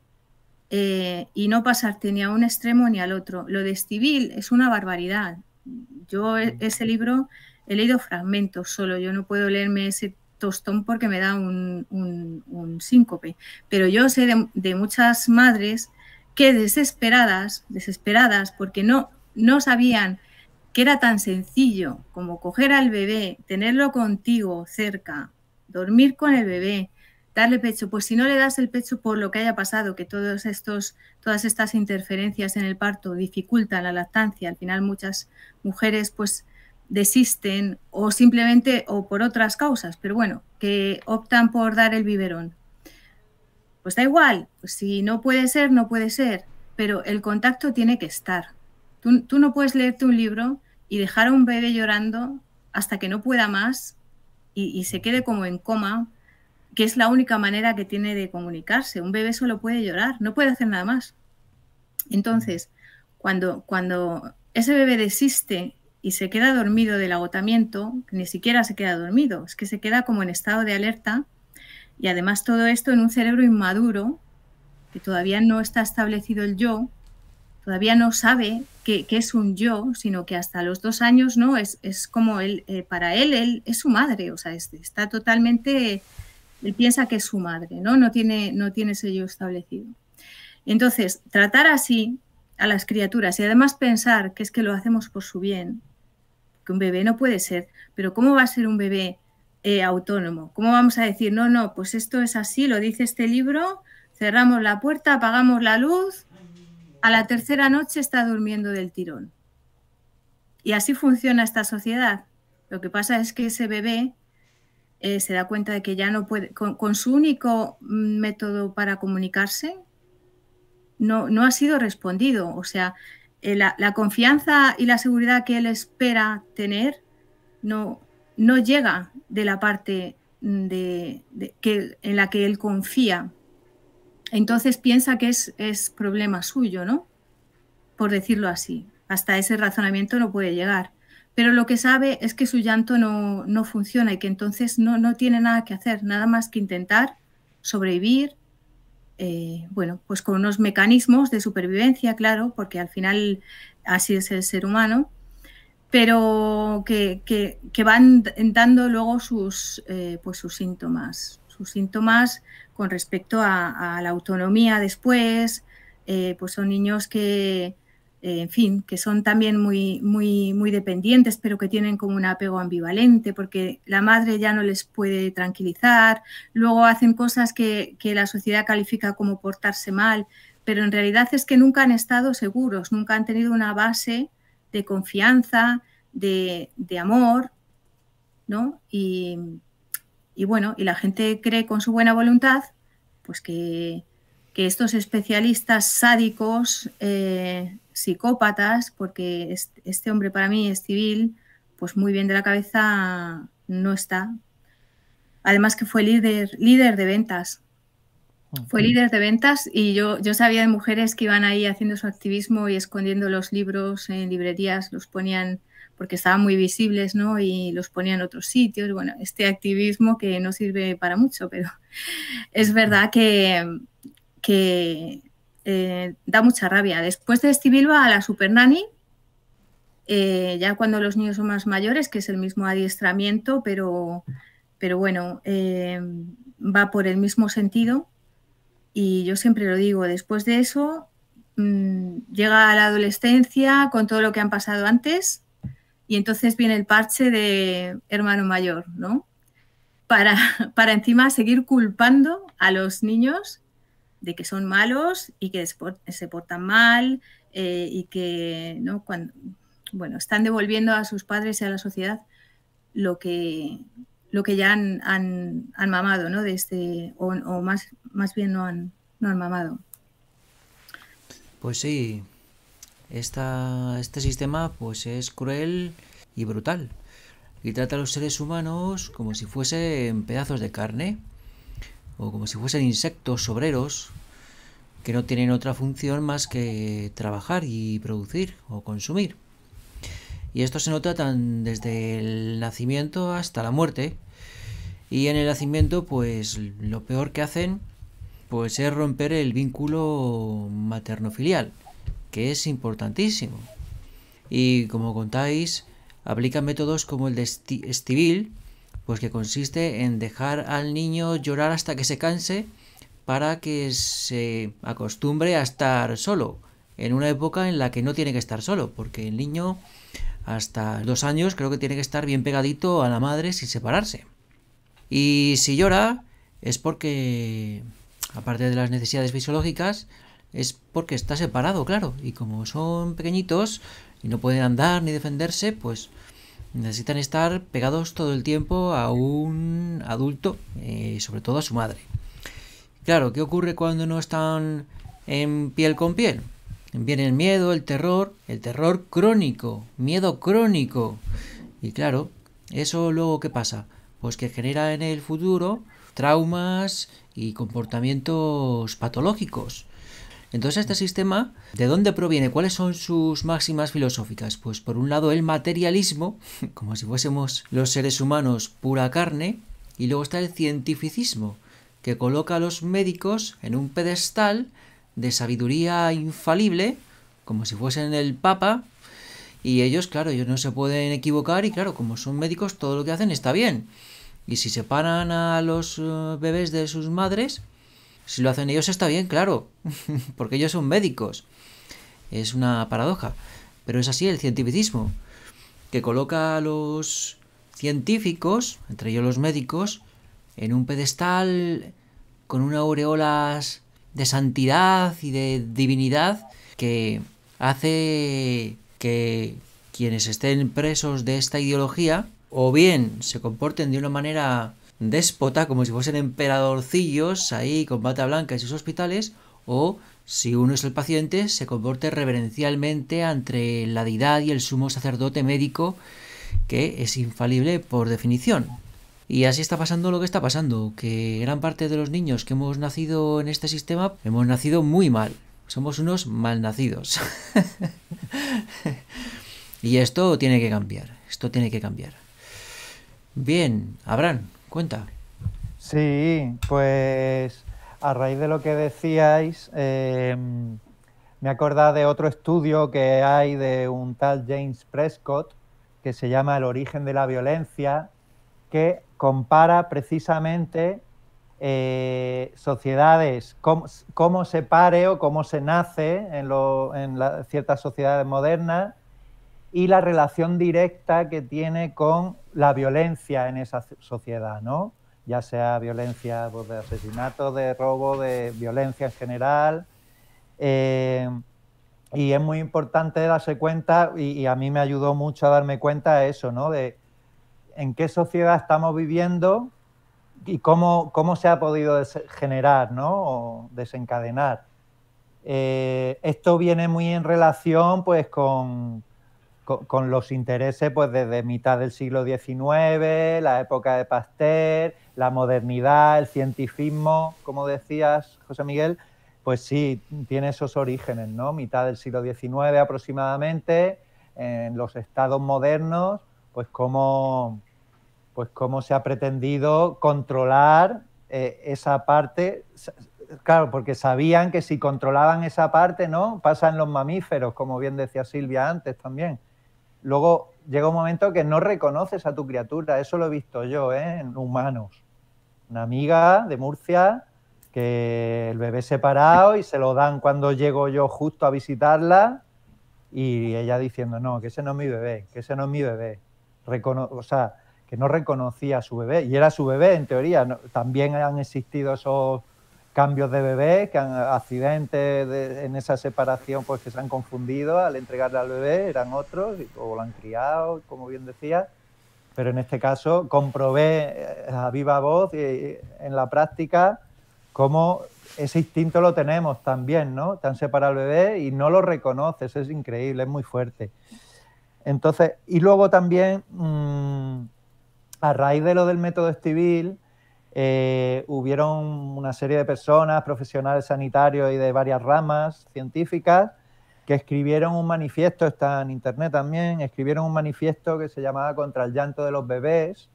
eh, y no pasarte ni a un extremo ni al otro. Lo de civil es una barbaridad. Yo e-, mm. ese libro he leído fragmentos solo, yo no puedo leerme ese tostón porque me da un, un, un síncope. Pero yo sé de, de, muchas madres que desesperadas, desesperadas, porque no, no sabían que era tan sencillo como coger al bebé, tenerlo contigo cerca, dormir con el bebé, Darle pecho, pues si no le das el pecho por lo que haya pasado, que todos estos, todas estas interferencias en el parto dificultan la lactancia, al final muchas mujeres pues desisten o simplemente o por otras causas, pero bueno, que optan por dar el biberón. Pues da igual, pues si no puede ser, no puede ser, pero el contacto tiene que estar. Tú, no puedes leerte un libro y dejar a un bebé llorando hasta que no pueda más y se quede como en coma que es la única manera que tiene de comunicarse. Un bebé solo puede llorar, no puede hacer nada más. Entonces, cuando, cuando ese bebé desiste y se queda dormido del agotamiento, ni siquiera se queda dormido, es que se queda como en estado de alerta y además todo esto en un cerebro inmaduro que todavía no está establecido el yo, todavía no sabe qué, es un yo, sino que hasta los dos años no, es, es como él, eh, para él, él es su madre, o sea, está totalmente él piensa que es su madre, ¿no? No tiene, no tiene sello establecido. Entonces, tratar así a las criaturas y además pensar que es que lo hacemos por su bien, que un bebé no puede ser, pero ¿cómo va a ser un bebé eh, autónomo? ¿Cómo vamos a decir, no, no, pues esto es así, lo dice este libro, cerramos la puerta, apagamos la luz, a la tercera noche está durmiendo del tirón. Y así funciona esta sociedad. Lo que pasa es que ese bebé eh, se da cuenta de que ya no puede, con, su único mm, método para comunicarse, no, no, ha sido respondido. O sea, eh, la, confianza y la seguridad que él espera tener no, no llega de la parte mm, de, que, en la que él confía. Entonces piensa que es, es problema suyo, ¿no? Por decirlo así. Hasta ese razonamiento no puede llegar pero lo que sabe es que su llanto no, funciona y que entonces no, tiene nada que hacer, nada más que intentar sobrevivir, eh, bueno, pues con unos mecanismos de supervivencia, claro, porque al final así es el ser humano, pero que, van dando luego sus, eh, pues sus síntomas, sus síntomas con respecto a, la autonomía después, eh, pues son niños que, en fin, que son también muy, muy, muy dependientes, pero que tienen como un apego ambivalente, porque la madre ya no les puede tranquilizar, luego hacen cosas que, que la sociedad califica como portarse mal, pero en realidad es que nunca han estado seguros, nunca han tenido una base de confianza, de, de amor, ¿no? Y, y bueno, y la gente cree con su buena voluntad, pues que, que estos especialistas sádicos, eh, psicópatas, porque este hombre para mí es civil, pues muy bien de la cabeza no está. Además que fue líder, líder de ventas. Fue líder de ventas y yo, yo sabía de mujeres que iban ahí haciendo su activismo y escondiendo los libros en librerías, los ponían porque estaban muy visibles, ¿no? Y los ponían en otros sitios. Bueno, este activismo que no sirve para mucho, pero <laughs> es verdad que, que eh, da mucha rabia. Después de este Bilba a la Super eh, ya cuando los niños son más mayores, que es el mismo adiestramiento, pero, pero bueno, eh, va por el mismo sentido. Y yo siempre lo digo, después de eso mm, llega a la adolescencia con todo lo que han pasado antes y entonces viene el parche de hermano mayor, ¿no? Para, <laughs> para encima seguir culpando a los niños de que son malos y que se portan mal eh, y que ¿no? Cuando, bueno, están devolviendo a sus padres y a la sociedad lo que, lo que ya han, mamado, ¿no? De este, o, más, más bien no han, no han mamado. Pues sí, Esta, este sistema pues es cruel y brutal y trata a los seres humanos como si fuesen pedazos de carne o como si fuesen insectos obreros que no tienen otra función más que trabajar y producir o consumir. Y esto se nota desde el nacimiento hasta la muerte. Y en el nacimiento, pues lo peor que hacen pues es romper el vínculo materno-filial, que es importantísimo. Y como contáis, aplican métodos como el de Estivil, pues que consiste en dejar al niño llorar hasta que se canse para que se acostumbre a estar solo, en una época en la que no tiene que estar solo, porque el niño hasta dos años creo que tiene que estar bien pegadito a la madre sin separarse. Y si llora es porque, aparte de las necesidades fisiológicas, es porque está separado, claro, y como son pequeñitos y no pueden andar ni defenderse, pues necesitan estar pegados todo el tiempo a un adulto, eh, sobre todo a su madre. Claro, ¿qué ocurre cuando no están en piel con piel? Viene el miedo, el terror, el terror crónico, miedo crónico. Y claro, eso luego ¿qué pasa? Pues que genera en el futuro traumas y comportamientos patológicos. Entonces, este sistema, ¿de dónde proviene? ¿Cuáles son sus máximas filosóficas? Pues por un lado el materialismo, <laughs> como si fuésemos los seres humanos pura carne, y luego está el cientificismo, que coloca a los médicos en un pedestal de sabiduría infalible, como si fuesen el Papa, y ellos, claro, ellos no se pueden equivocar y claro, como son médicos, todo lo que hacen está bien. Y si separan a los eh, bebés de sus madres, si lo hacen ellos está bien, claro, <laughs> porque ellos son médicos. Es una paradoja, pero es así el cientificismo, que coloca a los científicos, entre ellos los médicos, en un pedestal con una aureolas. de santidad y de divinidad que hace que quienes estén presos de esta ideología o bien se comporten de una manera déspota, como si fuesen emperadorcillos ahí con bata blanca y sus hospitales, o si uno es el paciente, se comporte reverencialmente entre la deidad y el sumo sacerdote médico, que es infalible por definición. Y así está pasando lo que está pasando, que gran parte de los niños que hemos nacido en este sistema hemos nacido muy mal. Somos unos malnacidos. <laughs> y esto tiene que cambiar, esto tiene que cambiar. Bien, Abraham, Cuenta. Sí, pues a raíz de lo que decíais, eh, me acordaba de otro estudio que hay de un tal James Prescott que se llama El origen de la violencia, que compara precisamente eh, sociedades, cómo, se pare o cómo se nace en, ciertas sociedades modernas y la relación directa que tiene con la violencia en esa sociedad, ¿no? Ya sea violencia pues, de asesinato, de robo, de violencia en general. Eh, y es muy importante darse cuenta, y, a mí me ayudó mucho a darme cuenta de eso, ¿no? De en qué sociedad estamos viviendo y cómo, cómo se ha podido generar, ¿no? O desencadenar. Eh, esto viene muy en relación, pues, con, con, los intereses pues desde mitad del siglo XIX, la época de Pasteur, la modernidad, el cientifismo, como decías, José Miguel, pues sí, tiene esos orígenes, ¿no? Mitad del siglo XIX aproximadamente, en los estados modernos, pues cómo, pues se ha pretendido controlar eh, esa parte, claro, porque sabían que si controlaban esa parte, ¿no? Pasan los mamíferos, como bien decía Silvia antes también luego llega un momento que no reconoces a tu criatura. Eso lo he visto yo ¿eh? en humanos. Una amiga de Murcia que el bebé separado y se lo dan cuando llego yo justo a visitarla y ella diciendo, no, que ese no es mi bebé, que ese no es mi bebé. o sea, que no reconocía a su bebé y era su bebé en teoría. también han existido esos cambios de bebé, que han, accidentes en esa separación pues que se han confundido al entregarle al bebé, eran otros, o lo han criado, como bien decía. Pero en este caso comprobé eh, a viva voz y, en la práctica cómo ese instinto lo tenemos también, ¿no? Te han separado el bebé y no lo reconoces, es increíble, es muy fuerte. Entonces, y luego también, mm, a raíz de lo del método Estivil, eh, hubieron una serie de personas, profesionales sanitarios y de varias ramas científicas, que escribieron un manifiesto, está en internet también, escribieron un manifiesto que se llamaba Contra el llanto de los bebés,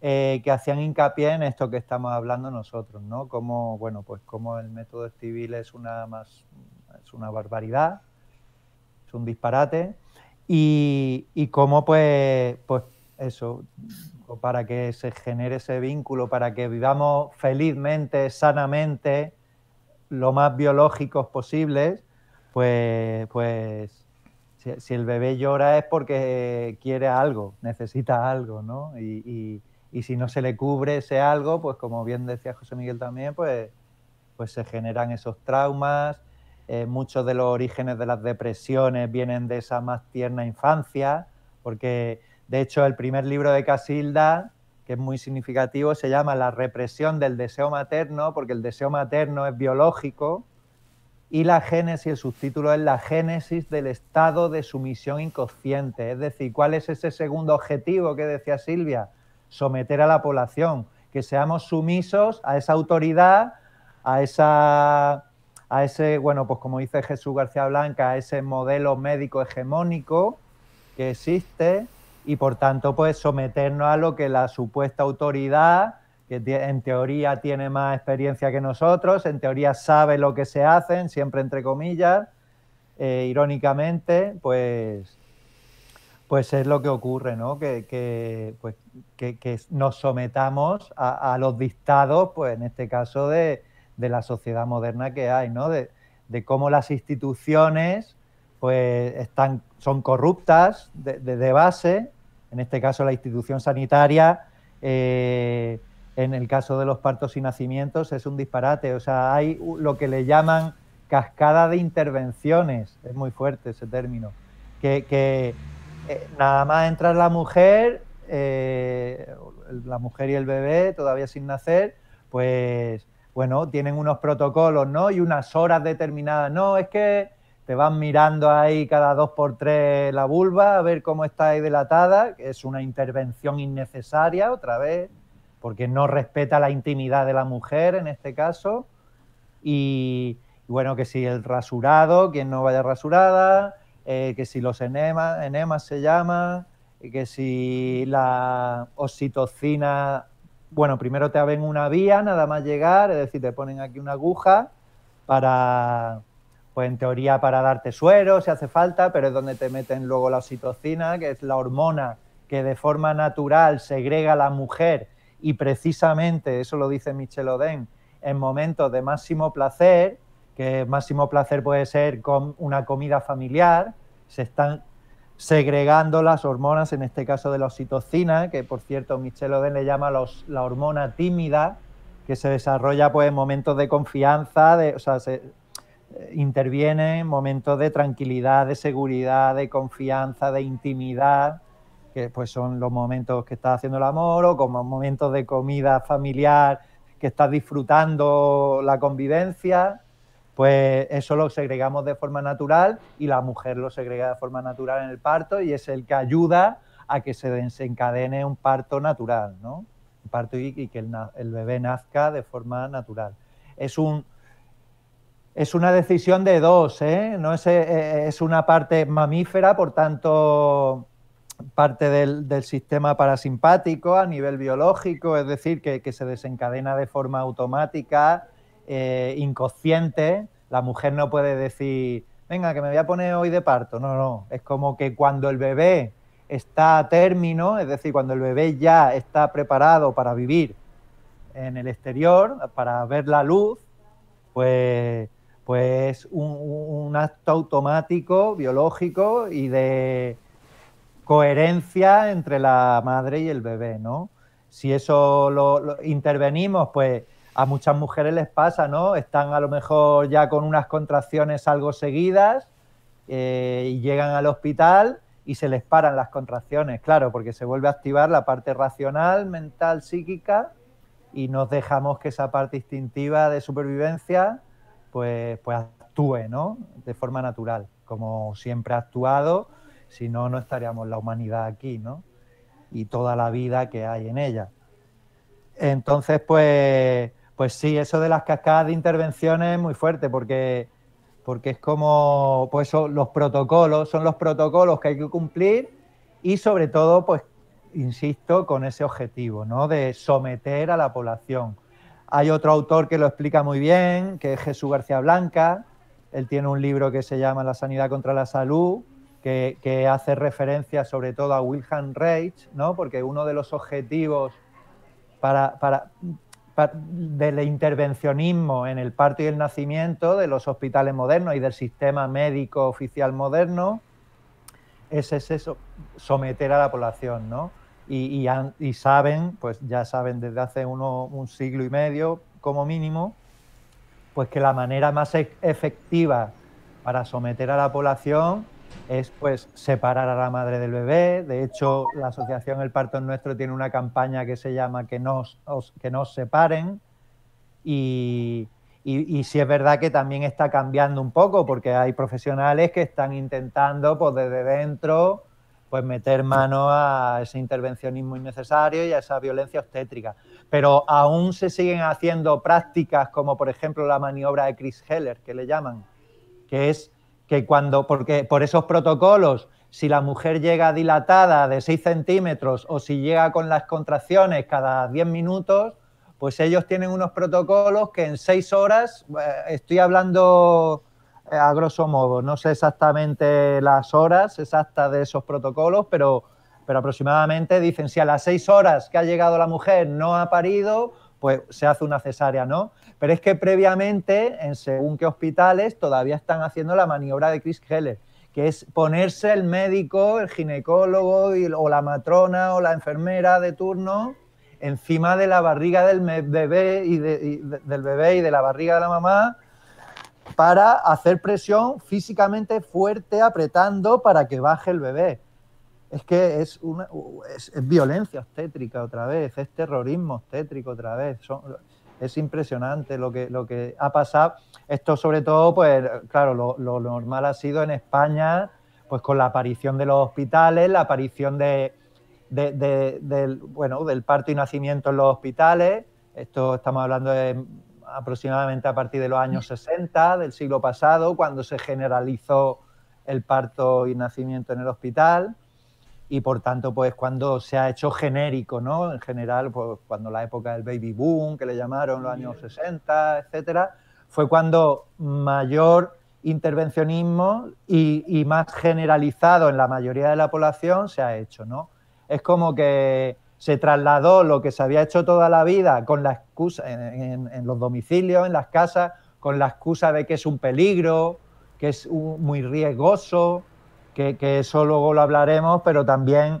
eh, que hacían hincapié en esto que estamos hablando nosotros, ¿no? Como, bueno, pues como el método civil es una, más, es una barbaridad, es un disparate, y, y cómo, pues, pues eso, o para que se genere ese vínculo, para que vivamos felizmente, sanamente, lo más biológicos posibles, pues, pues si, el bebé llora es porque quiere algo, necesita algo, ¿no? Y, si no se le cubre ese algo, pues como bien decía José Miguel también, pues, pues se generan esos traumas. Eh, muchos de los orígenes de las depresiones vienen de esa más tierna infancia, porque de hecho, el primer libro de Casilda, que es muy significativo, se llama La represión del deseo materno, porque el deseo materno es biológico, y la génesis, el subtítulo es La génesis del estado de sumisión inconsciente. Es decir, ¿cuál es ese segundo objetivo que decía Silvia? Someter a la población, que seamos sumisos a esa autoridad, a esa a ese, bueno, pues como dice Jesús García Blanca, a ese modelo médico hegemónico que existe, y por tanto pues someternos a lo que la supuesta autoridad, que en teoría tiene más experiencia que nosotros, en teoría sabe lo que se hacen, siempre entre comillas, eh, irónicamente, pues, pues es lo que ocurre, ¿no? Que, que, pues, nos sometamos a, los dictados, pues en este caso de, la sociedad moderna que hay, ¿no? De, cómo las instituciones pues están, son corruptas de, base en este caso la institución sanitaria, eh, en el caso de los partos y nacimientos es un disparate. O sea, hay lo que le llaman cascada de intervenciones, es muy fuerte ese término, que, eh, nada más entra la mujer, eh, la mujer y el bebé todavía sin nacer, pues bueno, tienen unos protocolos, ¿no? Y unas horas determinadas. No, es que van mirando ahí cada dos por tres la vulva a ver cómo está ahí delatada, que es una intervención innecesaria otra vez, porque no respeta la intimidad de la mujer en este caso. Y, bueno, que si el rasurado, quien no vaya rasurada, eh, que si los enemas, se llama, que si la oxitocina, bueno, primero te abren una vía, nada más llegar, es decir, te ponen aquí una aguja para pues en teoría para darte suero si hace falta, pero es donde te meten luego la oxitocina, que es la hormona que de forma natural segrega la mujer y precisamente, eso lo dice Michel Oden, en momentos de máximo placer, que máximo placer puede ser con una comida familiar, se están segregando las hormonas, en este caso de la oxitocina, que por cierto Michel Oden le llama la hormona tímida, que se desarrolla pues en momentos de confianza, de, o sea, interviene en momentos de tranquilidad, de seguridad, de confianza, de intimidad, que pues son los momentos que estás haciendo el amor o como momentos de comida familiar que estás disfrutando la convivencia, pues eso lo segregamos de forma natural y la mujer lo segrega de forma natural en el parto y es el que ayuda a que se desencadene un parto natural, ¿no? parto y, que el bebé nazca de forma natural. Es un es una decisión de dos, ¿eh? No eh, eh, es, una parte mamífera, por tanto, parte del, sistema parasimpático a nivel biológico, es decir, que, se desencadena de forma automática, inconsciente. La mujer no puede decir, venga, que me voy a poner hoy de parto. No, no, es como que cuando el bebé está a término, es decir, cuando el bebé ya está preparado para vivir en el exterior, para ver la luz, pues pues un, acto automático, biológico y de coherencia entre la madre y el bebé, ¿no? Si eso lo, intervenimos, pues a muchas mujeres les pasa, ¿no? Están a lo mejor ya con unas contracciones algo seguidas eh, y llegan al hospital y se les paran las contracciones, claro, porque se vuelve a activar la parte racional, mental, psíquica y nos dejamos que esa parte instintiva de supervivencia pues, pues actúe, ¿no? De forma natural, como siempre ha actuado, si no, no estaríamos la humanidad aquí, ¿no? Y toda la vida que hay en ella. Entonces, pues, pues sí, eso de las cascadas de intervenciones es muy fuerte, porque, porque es como, pues son los protocolos, son los protocolos que hay que cumplir y sobre todo, pues, insisto, con ese objetivo, ¿no? De someter a la población hay otro autor que lo explica muy bien, que es Jesús García Blanca. Él tiene un libro que se llama La sanidad contra la salud, que, hace referencia sobre todo a Wilhelm Reich, ¿no? porque uno de los objetivos para, del intervencionismo en el parto y el nacimiento de los hospitales modernos y del sistema médico oficial moderno es, es someter a la población, ¿no? y, saben, pues ya saben desde hace un siglo y medio como mínimo, pues que la manera más e, efectiva para someter a la población es pues separar a la madre del bebé. De hecho, la asociación El Parto Nuestro tiene una campaña que se llama Que nos, que separen. Y, y, y, sí es verdad que también está cambiando un poco, porque hay profesionales que están intentando, pues desde dentro, pues meter mano a ese intervencionismo innecesario y a esa violencia obstétrica. Pero aún se siguen haciendo prácticas como por ejemplo la maniobra de Chris Heller, que le llaman, que es que cuando, porque por esos protocolos, si la mujer llega dilatada de 6 centímetros o si llega con las contracciones cada 10 minutos, pues ellos tienen unos protocolos que en 6 horas, eh, estoy hablando a grosso modo. No sé exactamente las horas exactas de esos protocolos, pero, pero aproximadamente dicen si a las seis horas que ha llegado la mujer no ha parido, pues se hace una cesárea, ¿no? Pero es que previamente, en según qué hospitales, todavía están haciendo la maniobra de Chris Heller, que es ponerse el médico, el ginecólogo o la matrona o la enfermera de turno encima de la barriga del bebé y, del bebé y de la barriga de la mamá para hacer presión físicamente fuerte, apretando para que baje el bebé. Es que es, violencia obstétrica otra vez, es terrorismo obstétrico otra vez. es impresionante lo que, lo que ha pasado. Esto sobre todo, pues claro, lo, normal ha sido en España, pues con la aparición de los hospitales, la aparición de, bueno, del parto y nacimiento en los hospitales. Esto estamos hablando de aproximadamente a partir de los años 60 del siglo pasado, cuando se generalizó el parto y nacimiento en el hospital y por tanto pues cuando se ha hecho genérico, ¿no? En general, pues cuando la época del baby boom, que le llamaron los años 60, etcétera, fue cuando mayor intervencionismo y, y, más generalizado en la mayoría de la población se ha hecho, ¿no? Es como que se trasladó lo que se había hecho toda la vida con la excusa, en, los domicilios, en las casas, con la excusa de que es un peligro, que es muy riesgoso, que, eso luego lo hablaremos, pero también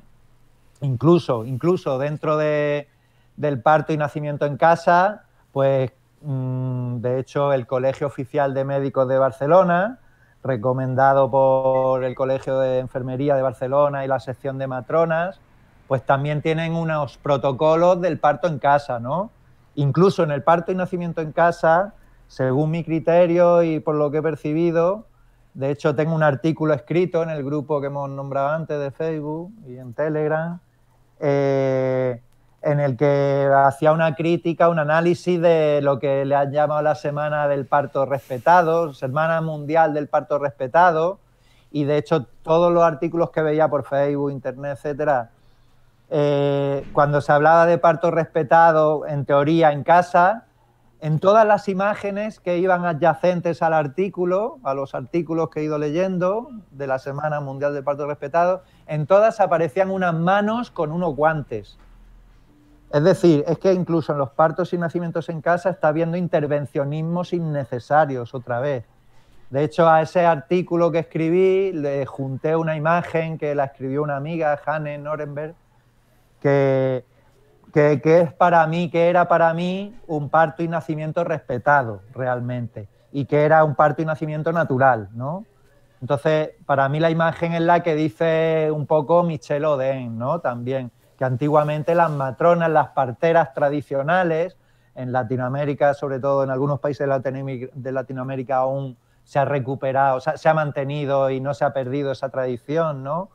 incluso, incluso dentro del parto y nacimiento en casa, pues mm, de hecho el Colegio Oficial de Médicos de Barcelona, recomendado por el Colegio de Enfermería de Barcelona y la sección de matronas, pues también tienen unos protocolos del parto en casa, ¿no? Incluso en el parto y nacimiento en casa, según mi criterio y por lo que he percibido, de hecho tengo un artículo escrito en el grupo que hemos nombrado antes de Facebook y en Telegram, eh, en el que hacía una crítica, un análisis de lo que le han llamado la Semana del Parto Respetado, Semana Mundial del Parto Respetado, y de hecho todos los artículos que veía por Facebook, Internet, etcétera, eh, cuando se hablaba de parto respetado, en teoría, en casa, en todas las imágenes que iban adyacentes al artículo, a los artículos que he ido leyendo de la Semana Mundial de Parto Respetado, en todas aparecían unas manos con unos guantes. Es decir, es que incluso en los partos y nacimientos en casa está habiendo intervencionismos innecesarios otra vez. De hecho, a ese artículo que escribí le junté una imagen que la escribió una amiga, Hanne Norenberg, que, es para mí, que era para mí un parto y nacimiento respetado realmente, y que era un parto y nacimiento natural, ¿no? Entonces, para mí la imagen es la que dice un poco Michel Oden, ¿no? También, que antiguamente las matronas, las parteras tradicionales, en Latinoamérica, sobre todo en algunos países de Latinoamérica aún se ha recuperado, se ha mantenido y no se ha perdido esa tradición, ¿no?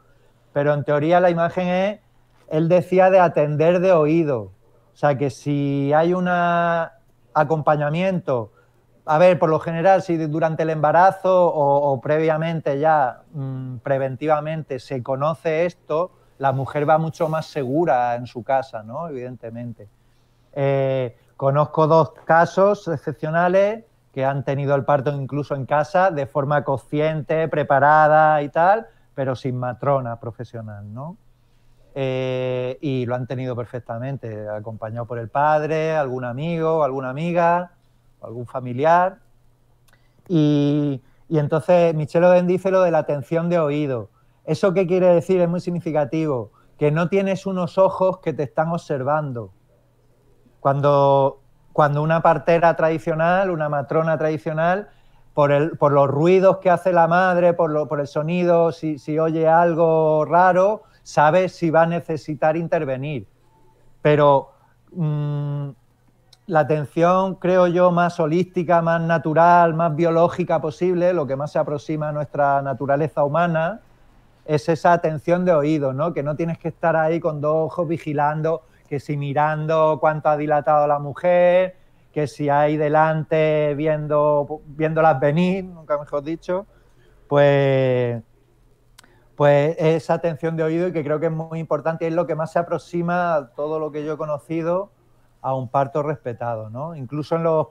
Pero en teoría la imagen es él decía de atender de oído. O sea, que si hay un acompañamiento, a ver, por lo general, si durante el embarazo o, previamente ya, mm, preventivamente, se conoce esto, la mujer va mucho más segura en su casa, ¿no? Evidentemente. Eh, conozco dos casos excepcionales que han tenido el parto incluso en casa de forma consciente, preparada y tal, pero sin matrona profesional, ¿no? Eh, y lo han tenido perfectamente, acompañado por el padre, algún amigo, alguna amiga, algún familiar. Y, entonces Michel Oden dice lo de la atención de oído. ¿Eso qué quiere decir? Es muy significativo, que no tienes unos ojos que te están observando. Cuando, una partera tradicional, una matrona tradicional, por, los ruidos que hace la madre, por, lo, por el sonido, si, oye algo raro, sabe si va a necesitar intervenir. Pero mm, la atención, creo yo, más holística, más natural, más biológica posible, lo que más se aproxima a nuestra naturaleza humana, es esa atención de oído, ¿no? Que no tienes que estar ahí con dos ojos vigilando, que si mirando cuánto ha dilatado la mujer, que si hay delante viendo, viéndolas venir, nunca mejor dicho, pues pues esa atención de oído y que creo que es muy importante es lo que más se aproxima a todo lo que yo he conocido a un parto respetado, ¿no? Incluso en los,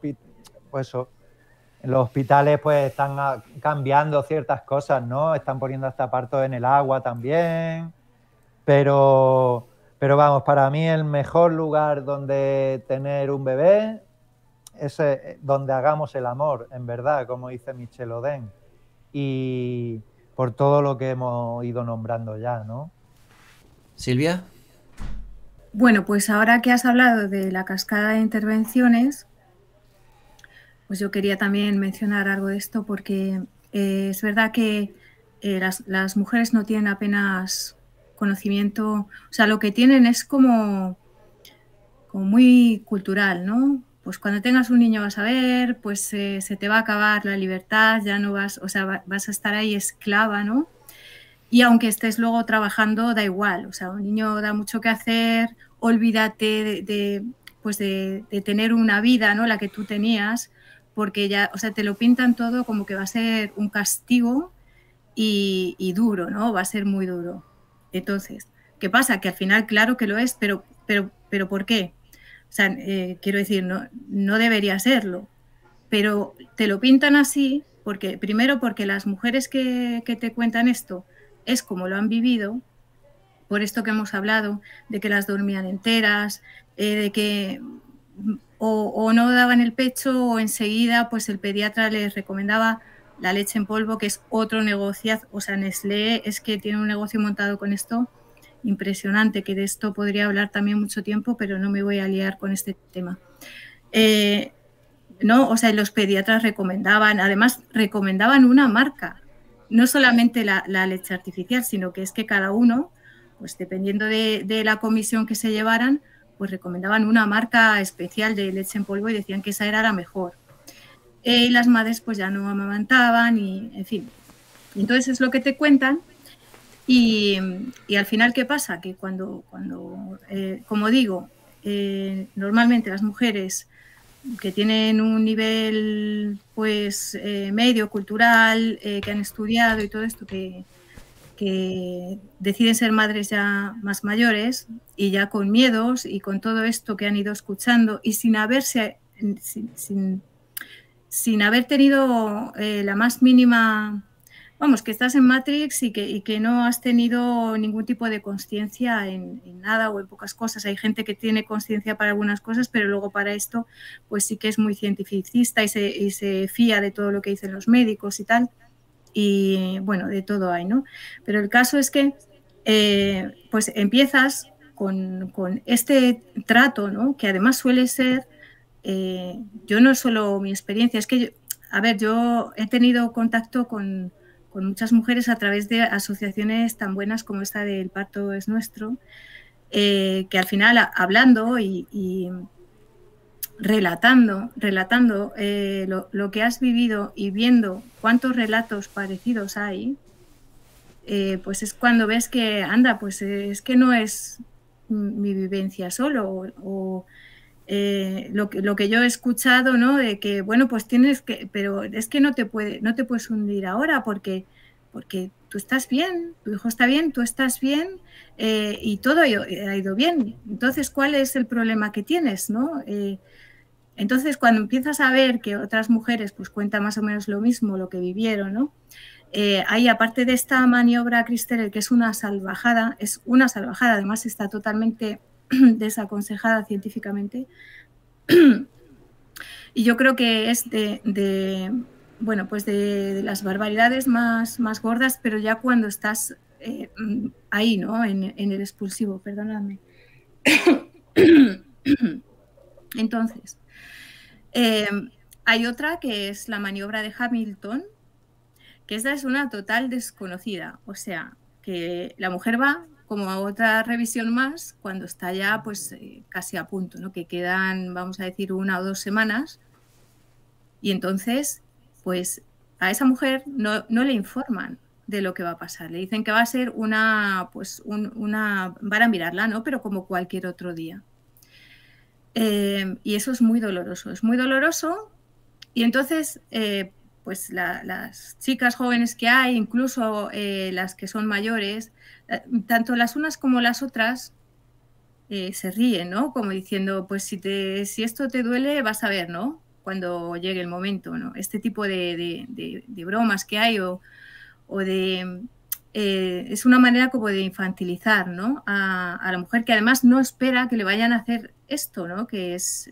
pues en los hospitales pues están ah, cambiando ciertas cosas, ¿no? Están poniendo hasta partos en el agua también, pero, pero vamos, para mí el mejor lugar donde tener un bebé es eh, donde hagamos el amor, en verdad, como dice Michel Oden. Y, por todo lo que hemos ido nombrando ya, ¿no? Silvia. Bueno, pues ahora que has hablado de la cascada de intervenciones, pues yo quería también mencionar algo de esto porque eh, es verdad que eh, las, mujeres no tienen apenas conocimiento, o sea, lo que tienen es como, como muy cultural, ¿no? pues cuando tengas un niño vas a ver, pues eh, se te va a acabar la libertad, ya no vas, o sea, vas a estar ahí esclava, ¿no? Y aunque estés luego trabajando, da igual, o sea, un niño da mucho que hacer, olvídate pues de, tener una vida, ¿no? La que tú tenías, porque ya, o sea, te lo pintan todo como que va a ser un castigo y, y duro, ¿no? Va a ser muy duro. Entonces, ¿qué pasa? Que al final, claro que lo es, pero, pero, pero ¿por qué? O sea, eh, quiero decir, no, no debería serlo, pero te lo pintan así, porque primero porque las mujeres que, te cuentan esto es como lo han vivido, por esto que hemos hablado, de que las dormían enteras, eh, de que mm, o, no daban el pecho o enseguida pues el pediatra les recomendaba la leche en polvo, que es otro negocio, o sea, Nestlé es que tiene un negocio montado con esto impresionante, que de esto podría hablar también mucho tiempo, pero no me voy a liar con este tema. Eh, ¿no? O sea, los pediatras recomendaban, además recomendaban una marca, no solamente la, leche artificial, sino que es que cada uno, pues dependiendo de, la comisión que se llevaran, pues recomendaban una marca especial de leche en polvo y decían que esa era la mejor. Eh, y las madres pues ya no amamantaban y, en fin. Entonces es lo que te cuentan y, al final, ¿qué pasa? Que cuando, cuando eh, como digo, eh, normalmente las mujeres que tienen un nivel pues eh, medio, cultural, que han estudiado y todo esto, que, que deciden ser madres ya más mayores y ya con miedos y con todo esto que han ido escuchando y sin haberse sin, sin, haber tenido la más mínima vamos, que estás en Matrix y que, no has tenido ningún tipo de conciencia en, nada o en pocas cosas. Hay gente que tiene conciencia para algunas cosas, pero luego para esto, pues sí que es muy cientificista y se, fía de todo lo que dicen los médicos y tal. Y bueno, de todo hay, ¿no? Pero el caso es que, eh, pues empiezas con, este trato, ¿no? Que además suele ser, eh, yo no solo mi experiencia, es que, a ver, yo he tenido contacto con con muchas mujeres a través de asociaciones tan buenas como esta del parto es nuestro, eh, que al final hablando y, relatando, relatando eh, lo, que has vivido y viendo cuántos relatos parecidos hay, eh, pues es cuando ves que, anda, pues es que no es mi vivencia solo o eh, lo, que, lo que yo he escuchado, ¿no? De que, bueno, pues tienes que, pero es que no te, puede, no te puedes hundir ahora porque, porque tú estás bien, tu hijo está bien, tú estás bien eh, y todo ha ido bien. Entonces, ¿cuál es el problema que tienes, no? Eh, entonces, cuando empiezas a ver que otras mujeres pues cuentan más o menos lo mismo, lo que vivieron, ¿no? aparte de esta maniobra Cristel, que es una salvajada, es una salvajada, además está totalmente <clears throat> desaconsejada científicamente. <clears throat> Y yo creo que es de, bueno, pues de, las barbaridades más, más gordas, pero ya cuando estás eh, mm, ahí, ¿no? En, el expulsivo, perdonadme. <clears throat> Entonces, eh, hay otra que es la maniobra de Hamilton, que esta es una total desconocida, o sea, que la mujer va como a otra revisión más cuando está ya pues eh, casi a punto, ¿no? que quedan, vamos a decir, una o dos semanas. Y entonces, pues a esa mujer no, le informan de lo que va a pasar. Le dicen que va a ser una, pues una, van a mirarla, ¿no? Pero como cualquier otro día. Eh, y eso es muy doloroso, es muy doloroso. Y entonces, eh, pues las chicas jóvenes que hay, incluso eh, las que son mayores, eh, tanto las unas como las otras eh, se ríen, ¿no? Como diciendo, pues si, te, si esto te duele, vas a ver, ¿no? Cuando llegue el momento, ¿no? Este tipo de, bromas que hay o, de... es una manera como de infantilizar, ¿no? A, a, la mujer que además no espera que le vayan a hacer esto, ¿no? Que es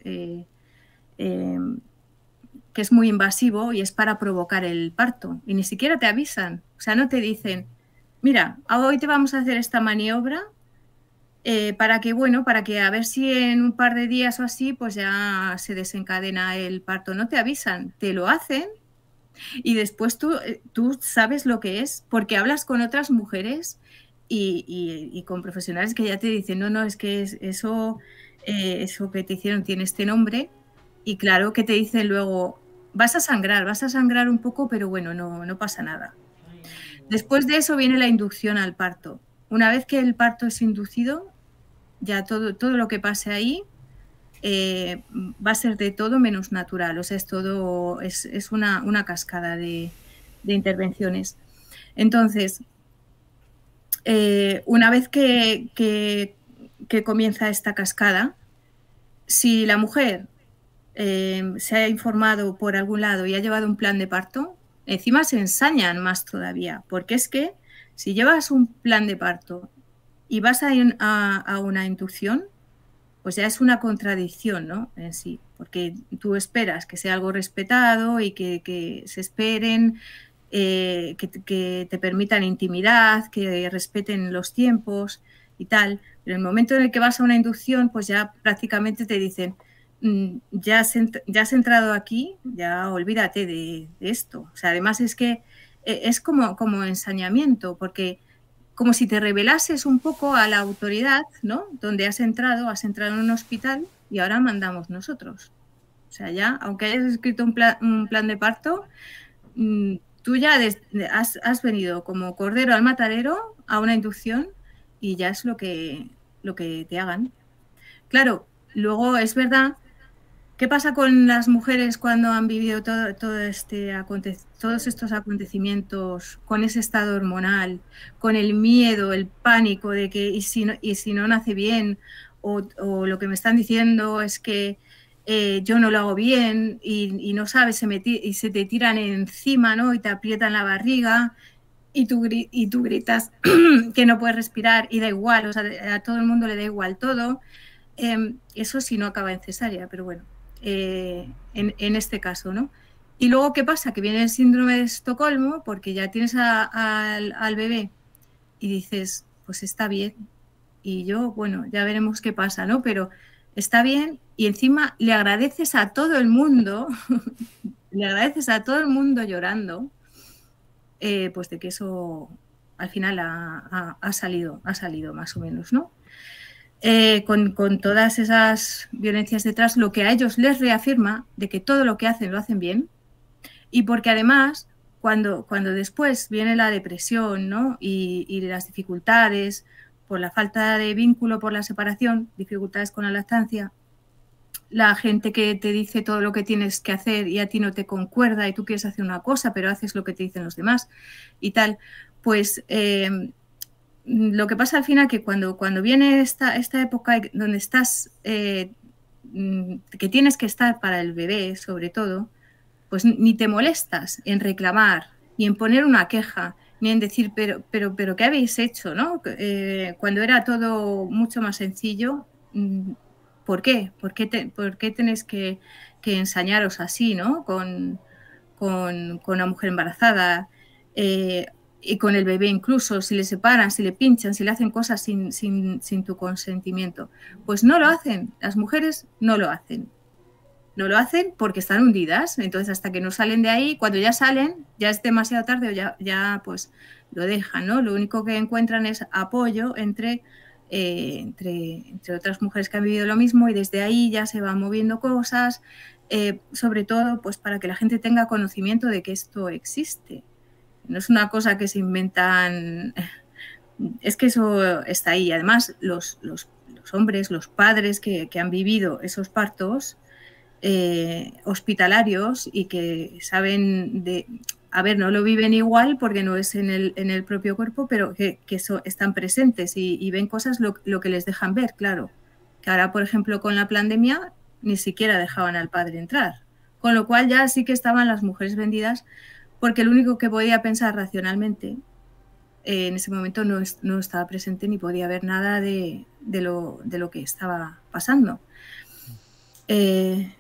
que es muy invasivo y es para provocar el parto. Y ni siquiera te avisan. O sea, no te dicen, mira, ah, hoy te vamos a hacer esta maniobra eh, para que, bueno, para que a ver si en un par de días o así, pues ya se desencadena el parto. No te avisan, te lo hacen y después tú, eh, tú sabes lo que es porque hablas con otras mujeres y, y, con profesionales que ya te dicen, no, no, es que eso, eh, eso que te hicieron tiene este nombre. Y claro que te dicen luego, vas a sangrar, vas a sangrar un poco, pero bueno, no, pasa nada. Después de eso viene la inducción al parto. Una vez que el parto es inducido, ya todo, todo lo que pase ahí eh, va a ser de todo menos natural, o sea, es todo, es, una, cascada de, intervenciones. Entonces, eh, una vez que, que, comienza esta cascada, si la mujer Em, se ha informado por algún lado y ha llevado un plan de parto, encima se ensañan más todavía, porque es que si llevas un plan de parto y vas a, a una inducción, pues ya es una contradicción ¿no? en sí, porque tú esperas que sea algo respetado y que, se esperen, eh, que, que, te permitan intimidad, que respeten los tiempos y tal. Pero en el momento en el que vas a una inducción, pues ya prácticamente te dicen, Mm, ya has, ya has entrado aquí, ya olvídate de, esto. O sea, además es que e, es como, como ensañamiento, porque como si te revelases un poco a la autoridad, ¿no? Donde has entrado, has entrado en un hospital y ahora mandamos nosotros. O sea, ya, aunque hayas escrito un, plan, un plan de parto, mm, tú ya has, venido como cordero al matadero a una inducción y ya es lo que, lo que te hagan. Claro, luego es verdad ¿Qué pasa con las mujeres cuando han vivido todo, todo este, todos estos acontecimientos, con ese estado hormonal, con el miedo, el pánico de que y si no, y si no nace bien, o, lo que me están diciendo es que eh, yo no lo hago bien y, no sabes, se y se te tiran encima ¿no? y te aprietan la barriga y tú, y tú gritas <clears throat> que no puedes respirar y da igual, o sea, a todo el mundo le da igual todo. Em, eso sí no acaba en cesárea, pero bueno. Eh, en, este caso, ¿no? Y luego, ¿qué pasa? Que viene el síndrome de Estocolmo porque ya tienes al, bebé y dices, pues está bien. Y yo, bueno, ya veremos qué pasa, ¿no? Pero está bien y encima le agradeces a todo el mundo, <laughs> le agradeces a todo el mundo llorando, eh, pues de que eso al final ha, salido, ha salido más o menos, ¿no? Eh, con, todas esas violencias detrás, lo que a ellos les reafirma de que todo lo que hacen lo hacen bien y porque además cuando, cuando después viene la depresión ¿no? y, las dificultades por la falta de vínculo, por la separación, dificultades con la lactancia, la gente que te dice todo lo que tienes que hacer y a ti no te concuerda y tú quieres hacer una cosa, pero haces lo que te dicen los demás y tal, pues... Eh, Mm, lo que pasa al final que cuando, cuando viene esta, esta época donde estás, eh, mm, que tienes que estar para el bebé sobre todo, pues ni te molestas en reclamar, ni en poner una queja, ni en decir, pero, pero, pero ¿qué habéis hecho? Eh, cuando era todo mucho más sencillo, mm, ¿por qué? ¿Por qué, tenéis que, ensañaros así, ¿no? Con, con, una mujer embarazada. Eh, y con el bebé incluso, si le separan, si le pinchan, si le hacen cosas sin, tu consentimiento. Pues no lo hacen, las mujeres no lo hacen. No lo hacen porque están hundidas, entonces hasta que no salen de ahí, cuando ya salen, ya es demasiado tarde o ya, ya pues lo dejan, ¿no? Lo único que encuentran es apoyo entre, eh, entre, otras mujeres que han vivido lo mismo y desde ahí ya se van moviendo cosas, eh, sobre todo pues para que la gente tenga conocimiento de que esto existe no es una cosa que se inventan. Es que eso está ahí. Además, los, hombres, los padres que, han vivido esos partos eh, hospitalarios y que saben de. A ver, no lo viven igual porque no es en el, en el propio cuerpo, pero que, que están presentes y, ven cosas lo, lo, que les dejan ver, claro. Que ahora, por ejemplo, con la pandemia, ni siquiera dejaban al padre entrar. Con lo cual ya sí que estaban las mujeres vendidas porque el único que podía pensar racionalmente eh, en ese momento no, estaba presente ni podía ver nada de, lo, que estaba pasando. Eh,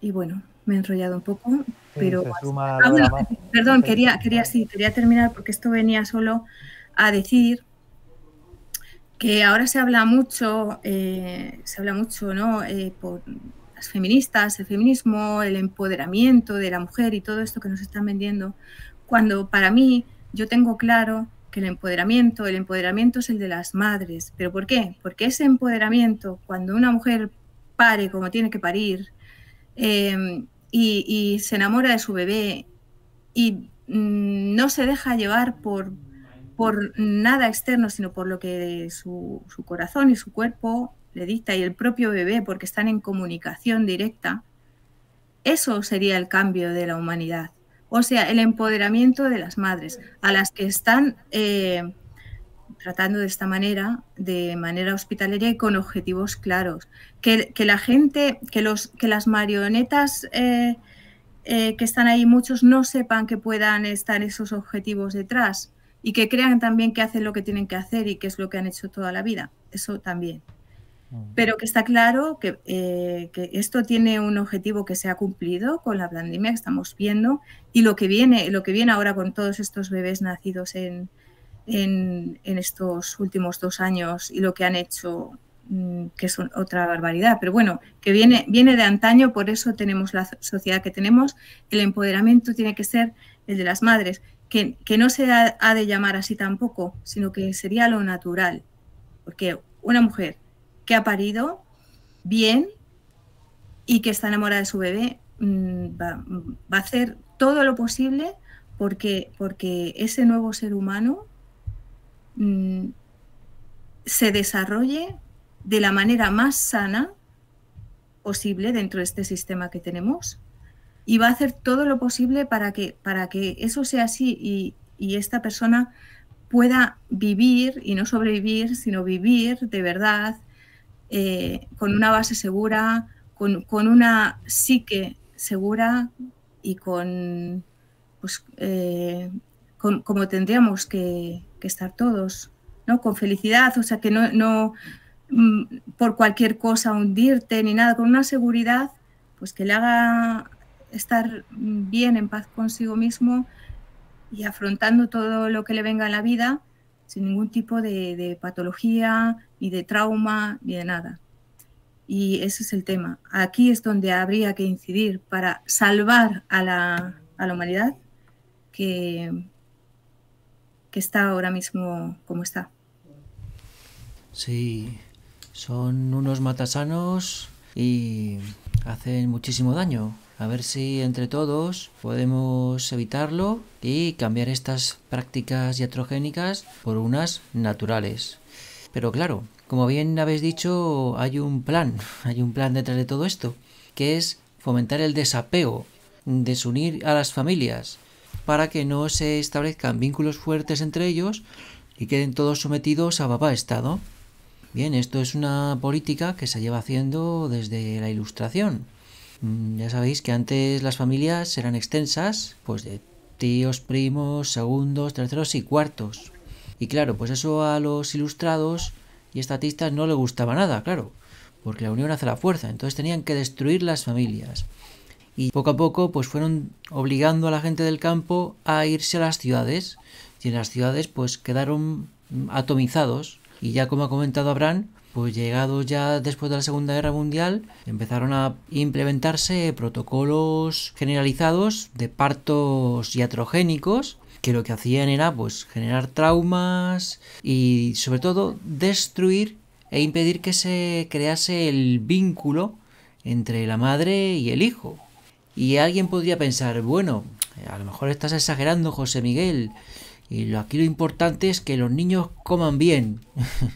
y bueno, me he enrollado un poco, pero... perdón, quería, quería, sí, quería terminar porque esto venía solo a decir que ahora se habla mucho, eh, se habla mucho, ¿no? feministas, el feminismo, el empoderamiento de la mujer y todo esto que nos están vendiendo, cuando para mí yo tengo claro que el empoderamiento, el empoderamiento es el de las madres. ¿Pero por qué? Porque ese empoderamiento, cuando una mujer pare como tiene que parir em, y, se enamora de su bebé y mm, no se deja llevar por, por nada externo, sino por lo que su, su corazón y su cuerpo dicta y el propio bebé porque están en comunicación directa, eso sería el cambio de la humanidad. O sea, el empoderamiento de las madres, a las que están eh, tratando de esta manera, de manera hospitalaria y con objetivos claros. Que, la gente, que, los, que las marionetas eh, eh, que están ahí, muchos no sepan que puedan estar esos objetivos detrás y que crean también que hacen lo que tienen que hacer y que es lo que han hecho toda la vida. Eso también. Pero que está claro eh, que, esto tiene un objetivo que se ha cumplido con la pandemia que estamos viendo y lo que viene, lo que viene ahora con todos estos bebés nacidos en, en, estos últimos dos años y lo que han hecho, mm, que es otra barbaridad. Pero bueno, que viene, viene de antaño, por eso tenemos la sociedad que tenemos. El empoderamiento tiene que ser el de las madres, que, no se ha de llamar así tampoco, sino que sería lo natural. Porque una mujer que ha parido bien y que está enamorada de su bebé mm, mm, va, a hacer todo lo posible porque, porque ese nuevo ser humano mm, se desarrolle de la manera más sana posible dentro de este sistema que tenemos y va a hacer todo lo posible para que, para que eso sea así y, y esta persona pueda vivir y no sobrevivir, sino vivir de verdad eh, con una base segura, con, una psique segura y con, pues, eh, como tendríamos que, estar todos, ¿no? Con felicidad, o sea, que no, mm, por cualquier cosa hundirte ni nada, con una seguridad pues que le haga estar bien en paz consigo mismo y afrontando todo lo que le venga a la vida sin ningún tipo de patología ni de trauma, ni de nada. Y ese es el tema. Aquí es donde habría que incidir para salvar a la, humanidad que, que está ahora mismo como está. Sí, son unos matasanos y hacen muchísimo daño. A ver si entre todos podemos evitarlo y cambiar estas prácticas iatrogénicas por unas naturales. Pero claro, como bien habéis dicho, hay un plan, <laughs> hay un plan detrás de todo esto, que es fomentar el desapego, desunir a las familias, para que no se establezcan vínculos fuertes entre ellos y queden todos sometidos a papá Estado. Bien, esto es una política que se lleva haciendo desde la Ilustración. Mm, ya sabéis que antes las familias eran extensas, pues de tíos, primos, segundos, terceros y cuartos. Y claro, pues eso a los ilustrados y estatistas no le gustaba nada, claro, porque la unión hace la fuerza, entonces tenían que destruir las familias. Y poco a poco pues fueron obligando a la gente del campo a irse a las ciudades y en las ciudades pues quedaron atomizados y ya como ha comentado Abraham, pues llegados ya después de la Segunda Guerra Mundial, empezaron a implementarse protocolos generalizados de partos iatrogénicos que lo que hacían era pues generar traumas y sobre todo destruir e impedir que se crease el vínculo entre la madre y el hijo. Y alguien podría pensar, bueno, a lo mejor estás exagerando, José Miguel, y aquí lo importante es que los niños coman bien.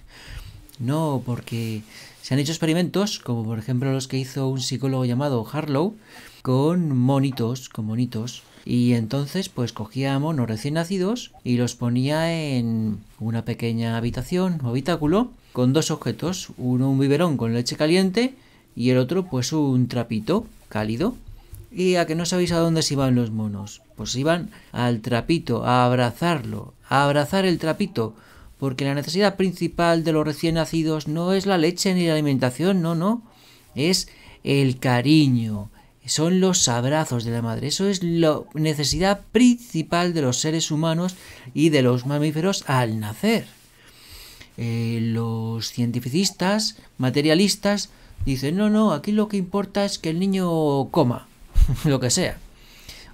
<laughs> no, porque se han hecho experimentos, como por ejemplo los que hizo un psicólogo llamado Harlow, con monitos, con monitos, y entonces pues cogía monos recién nacidos y los ponía en una pequeña habitación o habitáculo con dos objetos, uno un biberón con leche caliente y el otro pues un trapito cálido. ¿Y a que no sabéis a dónde se iban los monos? Pues iban al trapito, a abrazarlo, a abrazar el trapito, porque la necesidad principal de los recién nacidos no es la leche ni la alimentación, no, no, es el cariño, son los abrazos de la madre. Eso es la necesidad principal de los seres humanos y de los mamíferos al nacer. Eh, los cientificistas, materialistas, dicen, no, no, aquí lo que importa es que el niño coma, <laughs> lo que sea,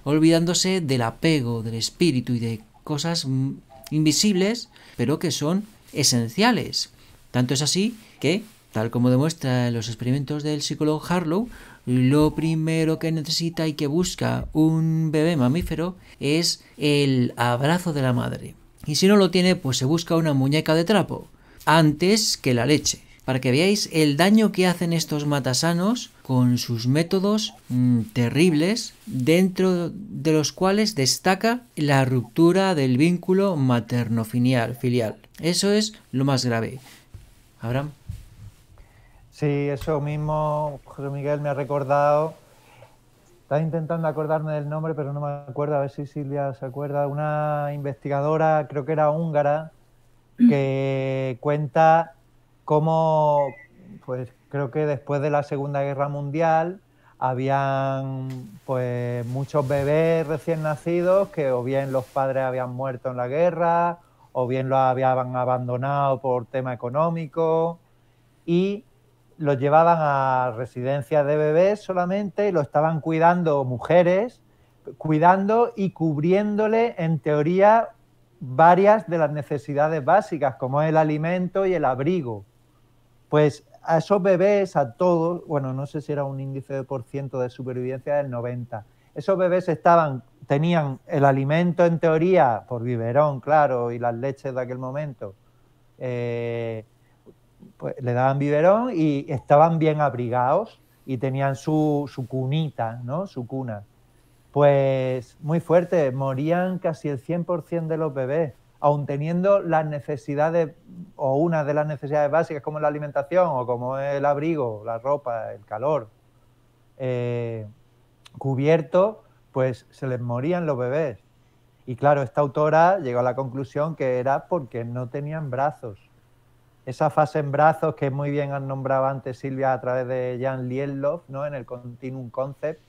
olvidándose del apego, del espíritu y de cosas mm, invisibles, pero que son esenciales. Tanto es así que, tal como demuestran los experimentos del psicólogo Harlow, lo primero que necesita y que busca un bebé mamífero es el abrazo de la madre. Y si no lo tiene, pues se busca una muñeca de trapo, antes que la leche, para que veáis el daño que hacen estos matasanos con sus métodos mm, terribles, dentro de los cuales destaca la ruptura del vínculo materno-filial. Eso es lo más grave. Abraham. Sí, eso mismo, José Miguel me ha recordado. Estaba intentando acordarme del nombre, pero no me acuerdo, a ver si Silvia se acuerda. Una investigadora, creo que era húngara, mm. que cuenta cómo, pues creo que después de la Segunda Guerra Mundial, habían pues muchos bebés recién nacidos que o bien los padres habían muerto en la guerra o bien los habían abandonado por tema económico y los llevaban a residencias de bebés solamente y lo estaban cuidando mujeres, cuidando y cubriéndole en teoría varias de las necesidades básicas, como el alimento y el abrigo. Pues a esos bebés, a todos, bueno, no sé si era un índice de por ciento de supervivencia del 90, esos bebés estaban, tenían el alimento en teoría, por biberón, claro, y las leches de aquel momento, eh, pues, le daban biberón y estaban bien abrigados y tenían su, su cunita, ¿no? Su cuna. Pues muy fuerte, morían casi el 100% de los bebés, aun teniendo las necesidades o una de las necesidades básicas como la alimentación o como el abrigo, la ropa, el calor, eh, cubierto, pues se les morían los bebés. Y claro, esta autora llegó a la conclusión que era porque no tenían brazos esa fase en brazos que muy bien han nombrado antes Silvia a través de Jan Lienloff, ¿no? en el Continuum Concept,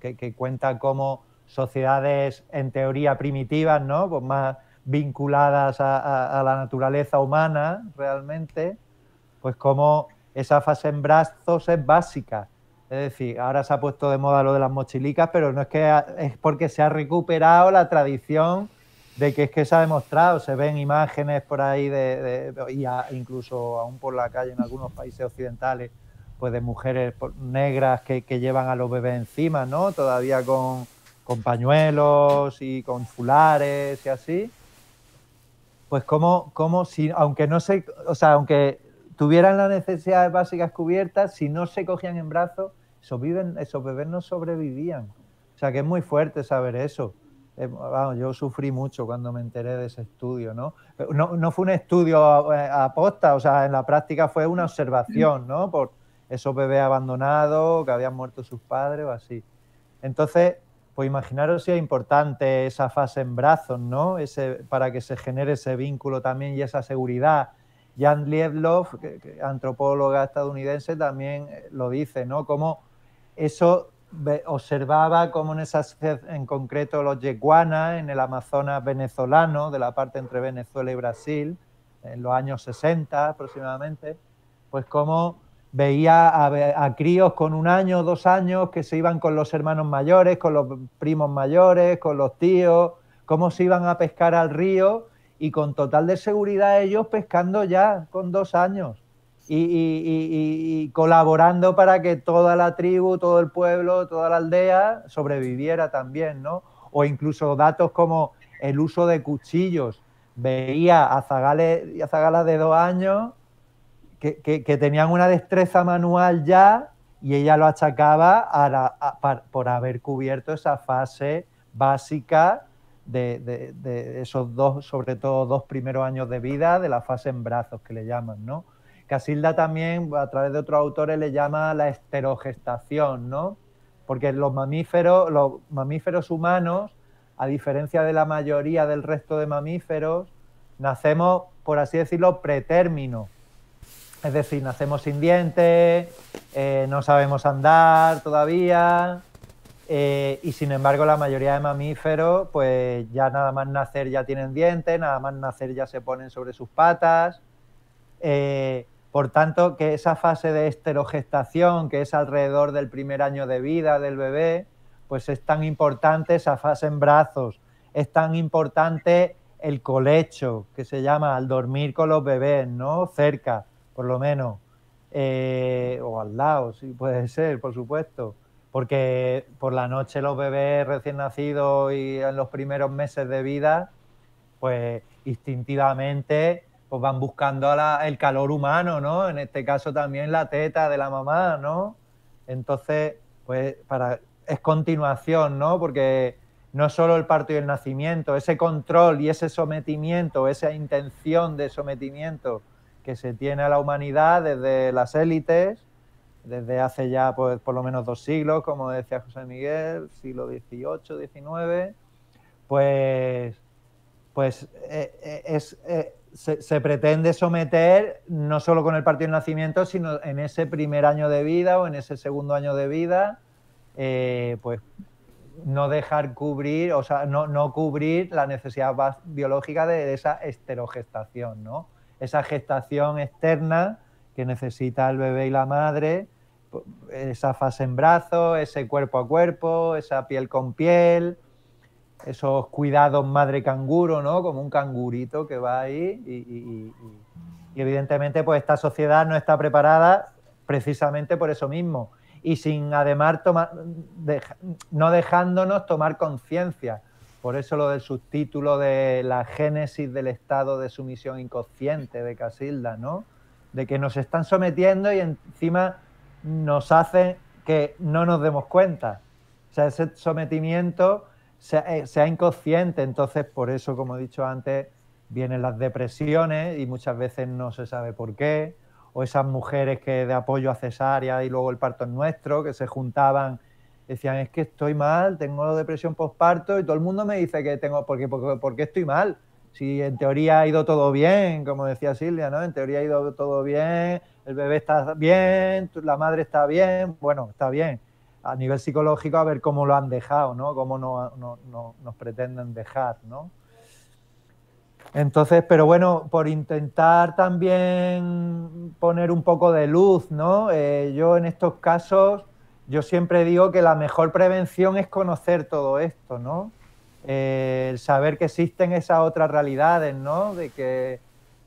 que, que cuenta como sociedades en teoría primitivas, ¿no? pues más vinculadas a, la naturaleza humana realmente, pues como esa fase en brazos es básica. Es decir, ahora se ha puesto de moda lo de las mochilicas, pero no es que es porque se ha recuperado la tradición de que es que se ha demostrado, se ven imágenes por ahí, de, y incluso aún por la calle en algunos países occidentales, pues de mujeres negras que, llevan a los bebés encima, ¿no? Todavía con, pañuelos y con fulares y así. Pues como, como si, aunque no se, o sea, aunque tuvieran las necesidades básicas cubiertas, si no se cogían en brazos, esos bebés no sobrevivían. O sea, que es muy fuerte saber eso eh, yo sufrí mucho cuando me enteré de ese estudio, ¿no? No, fue un estudio eh, posta, o sea, en la práctica fue una observación, ¿no? Por esos bebés abandonados, que habían muerto sus padres o así. Entonces, pues imaginaros si es importante esa fase en brazos, ¿no? Ese, para que se genere ese vínculo también y esa seguridad. Jan Liebloff, antropóloga estadounidense, también eh, lo dice, ¿no? Como eso observaba cómo en esas, en concreto los yeguanas, en el Amazonas venezolano, de la parte entre Venezuela y Brasil, en los años 60 aproximadamente, pues cómo veía a, a críos con un año, dos años, que se iban con los hermanos mayores, con los primos mayores, con los tíos, cómo se iban a pescar al río y con total de seguridad ellos pescando ya con dos años y, colaborando para que toda la tribu, todo el pueblo, toda la aldea sobreviviera también, ¿no? O incluso datos como el uso de cuchillos. Veía a zagales zagalas de dos años que, tenían una destreza manual ya y ella lo achacaba por haber cubierto esa fase básica de, esos dos, sobre todo dos primeros años de vida, de la fase en brazos que le llaman, ¿no? Casilda también, a través de otros autores, le llama la esterogestación, ¿no? Porque los mamíferos, los mamíferos humanos, a diferencia de la mayoría del resto de mamíferos, nacemos, por así decirlo, pretérmino. Es decir, nacemos sin dientes, eh, no sabemos andar todavía, eh, y sin embargo la mayoría de mamíferos, pues ya nada más nacer ya tienen dientes, nada más nacer ya se ponen sobre sus patas. Eh, por tanto, que esa fase de esterogestación, que es alrededor del primer año de vida del bebé, pues es tan importante esa fase en brazos, es tan importante el colecho, que se llama al dormir con los bebés, ¿no? Cerca, por lo menos, eh, o al lado, si puede ser, por supuesto, porque por la noche los bebés recién nacidos y en los primeros meses de vida, pues instintivamente pues van buscando el calor humano, ¿no? En este caso también la teta de la mamá, ¿no? Entonces, pues para, es continuación, ¿no? Porque no solo el parto y el nacimiento, ese control y ese sometimiento, esa intención de sometimiento que se tiene a la humanidad desde las élites, desde hace ya pues, por lo menos dos siglos, como decía José Miguel, siglo XVIII, XIX, pues, pues eh, eh, es, eh, se, pretende someter no solo con el partido de nacimiento, sino en ese primer año de vida o en ese segundo año de vida, eh, pues no dejar cubrir, o sea, no, cubrir la necesidad biológica de, de, esa esterogestación, ¿no? Esa gestación externa que necesita el bebé y la madre, esa fase en brazo, ese cuerpo a cuerpo, esa piel con piel, esos cuidados madre canguro, ¿no? Como un cangurito que va ahí y, evidentemente pues esta sociedad no está preparada precisamente por eso mismo y sin además tomar, no dejándonos tomar conciencia. Por eso lo del subtítulo de la génesis del estado de sumisión inconsciente de Casilda, ¿no? De que nos están sometiendo y encima nos hacen que no nos demos cuenta. O sea, ese sometimiento sea, eh, inconsciente. Entonces, por eso, como he dicho antes, vienen las depresiones y muchas veces no se sabe por qué. O esas mujeres que de apoyo a cesárea y luego el parto es nuestro, que se juntaban decían, es que estoy mal, tengo depresión postparto y todo el mundo me dice que tengo, porque, porque, porque, estoy mal. Si en teoría ha ido todo bien, como decía Silvia, ¿no? En teoría ha ido todo bien, el bebé está bien, la madre está bien, bueno, está bien a nivel psicológico a ver cómo lo han dejado, ¿no? Cómo no, nos pretenden dejar, ¿no? Entonces, pero bueno, por intentar también poner un poco de luz, ¿no? Eh, yo en estos casos, yo siempre digo que la mejor prevención es conocer todo esto, ¿no? Eh, saber que existen esas otras realidades, ¿no? De que,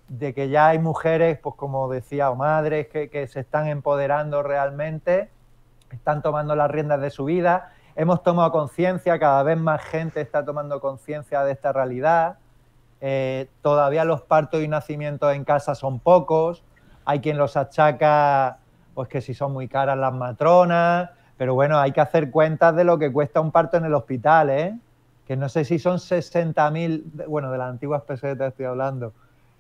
de que ya hay mujeres, pues como decía, o madres que, que se están empoderando realmente están tomando las riendas de su vida. Hemos tomado conciencia, cada vez más gente está tomando conciencia de esta realidad. Eh, todavía los partos y nacimientos en casa son pocos. Hay quien los achaca, pues que si son muy caras las matronas. Pero bueno, hay que hacer cuentas de lo que cuesta un parto en el hospital, ¿eh? Que no sé si son 60.000, bueno, de las antiguas pesetas estoy hablando.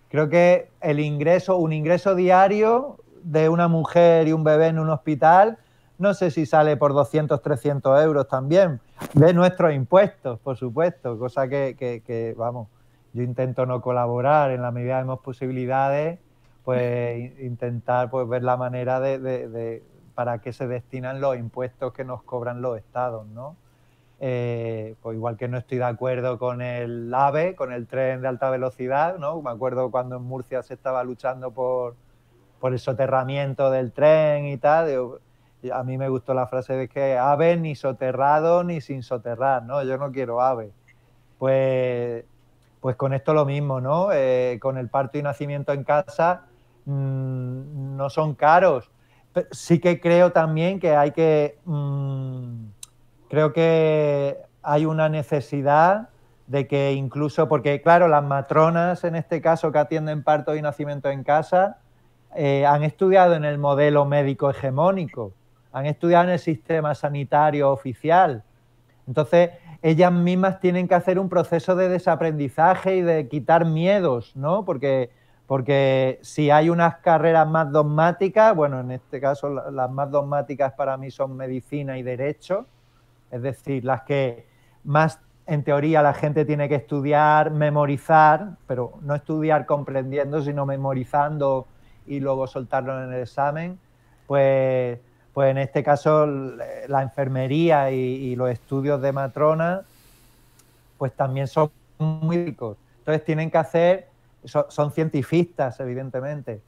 Creo que el ingreso, un ingreso diario de una mujer y un bebé en un hospital no sé si sale por 200, 300 euros también, de nuestros impuestos, por supuesto, cosa que, vamos, yo intento no colaborar en la medida de mis posibilidades, pues intentar pues, ver la manera de, para qué se destinan los impuestos que nos cobran los estados, ¿no? Eh, pues igual que no estoy de acuerdo con el AVE, con el tren de alta velocidad, ¿no? Me acuerdo cuando en Murcia se estaba luchando por, el soterramiento del tren y tal, a mí me gustó la frase de que ave ni soterrado ni sin soterrar, ¿no? Yo no quiero ave. Pues, pues con esto lo mismo, ¿no? Eh, con el parto y nacimiento en casa mm, no son caros. sí que creo también que hay que... Mm, creo que hay una necesidad de que incluso, porque claro, las matronas en este caso que atienden parto y nacimiento en casa, eh, han estudiado en el modelo médico hegemónico han estudiado en el sistema sanitario oficial. Entonces, ellas mismas tienen que hacer un proceso de desaprendizaje y de quitar miedos, ¿no? Porque, porque si hay unas carreras más dogmáticas, bueno, en este caso las más dogmáticas para mí son medicina y derecho, es decir, las que más en teoría la gente tiene que estudiar, memorizar, pero no estudiar comprendiendo, sino memorizando y luego soltarlo en el examen, pues pues en este caso la enfermería y, los estudios de matrona, pues también son muy ricos. Entonces tienen que hacer, son, científicas evidentemente,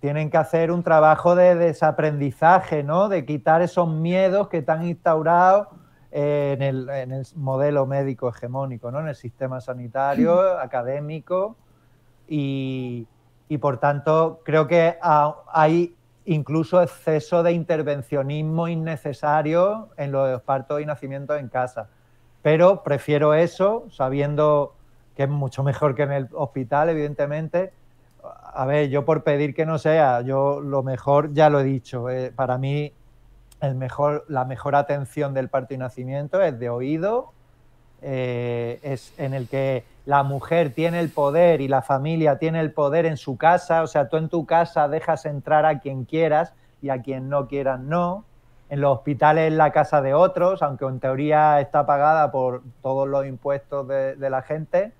tienen que hacer un trabajo de desaprendizaje, ¿no? De quitar esos miedos que están instaurados eh, en, el, modelo médico hegemónico, ¿no? En el sistema sanitario, mm. académico y, y por tanto creo que hay incluso exceso de intervencionismo innecesario en los partos y nacimientos en casa. Pero prefiero eso, sabiendo que es mucho mejor que en el hospital, evidentemente. A ver, yo por pedir que no sea, yo lo mejor ya lo he dicho. Eh, para mí, el mejor, la mejor atención del parto y nacimiento es de oído, eh, es en el que la mujer tiene el poder y la familia tiene el poder en su casa, o sea, tú en tu casa dejas entrar a quien quieras y a quien no quieras no. En los hospitales es la casa de otros, aunque en teoría está pagada por todos los impuestos de, de la gente,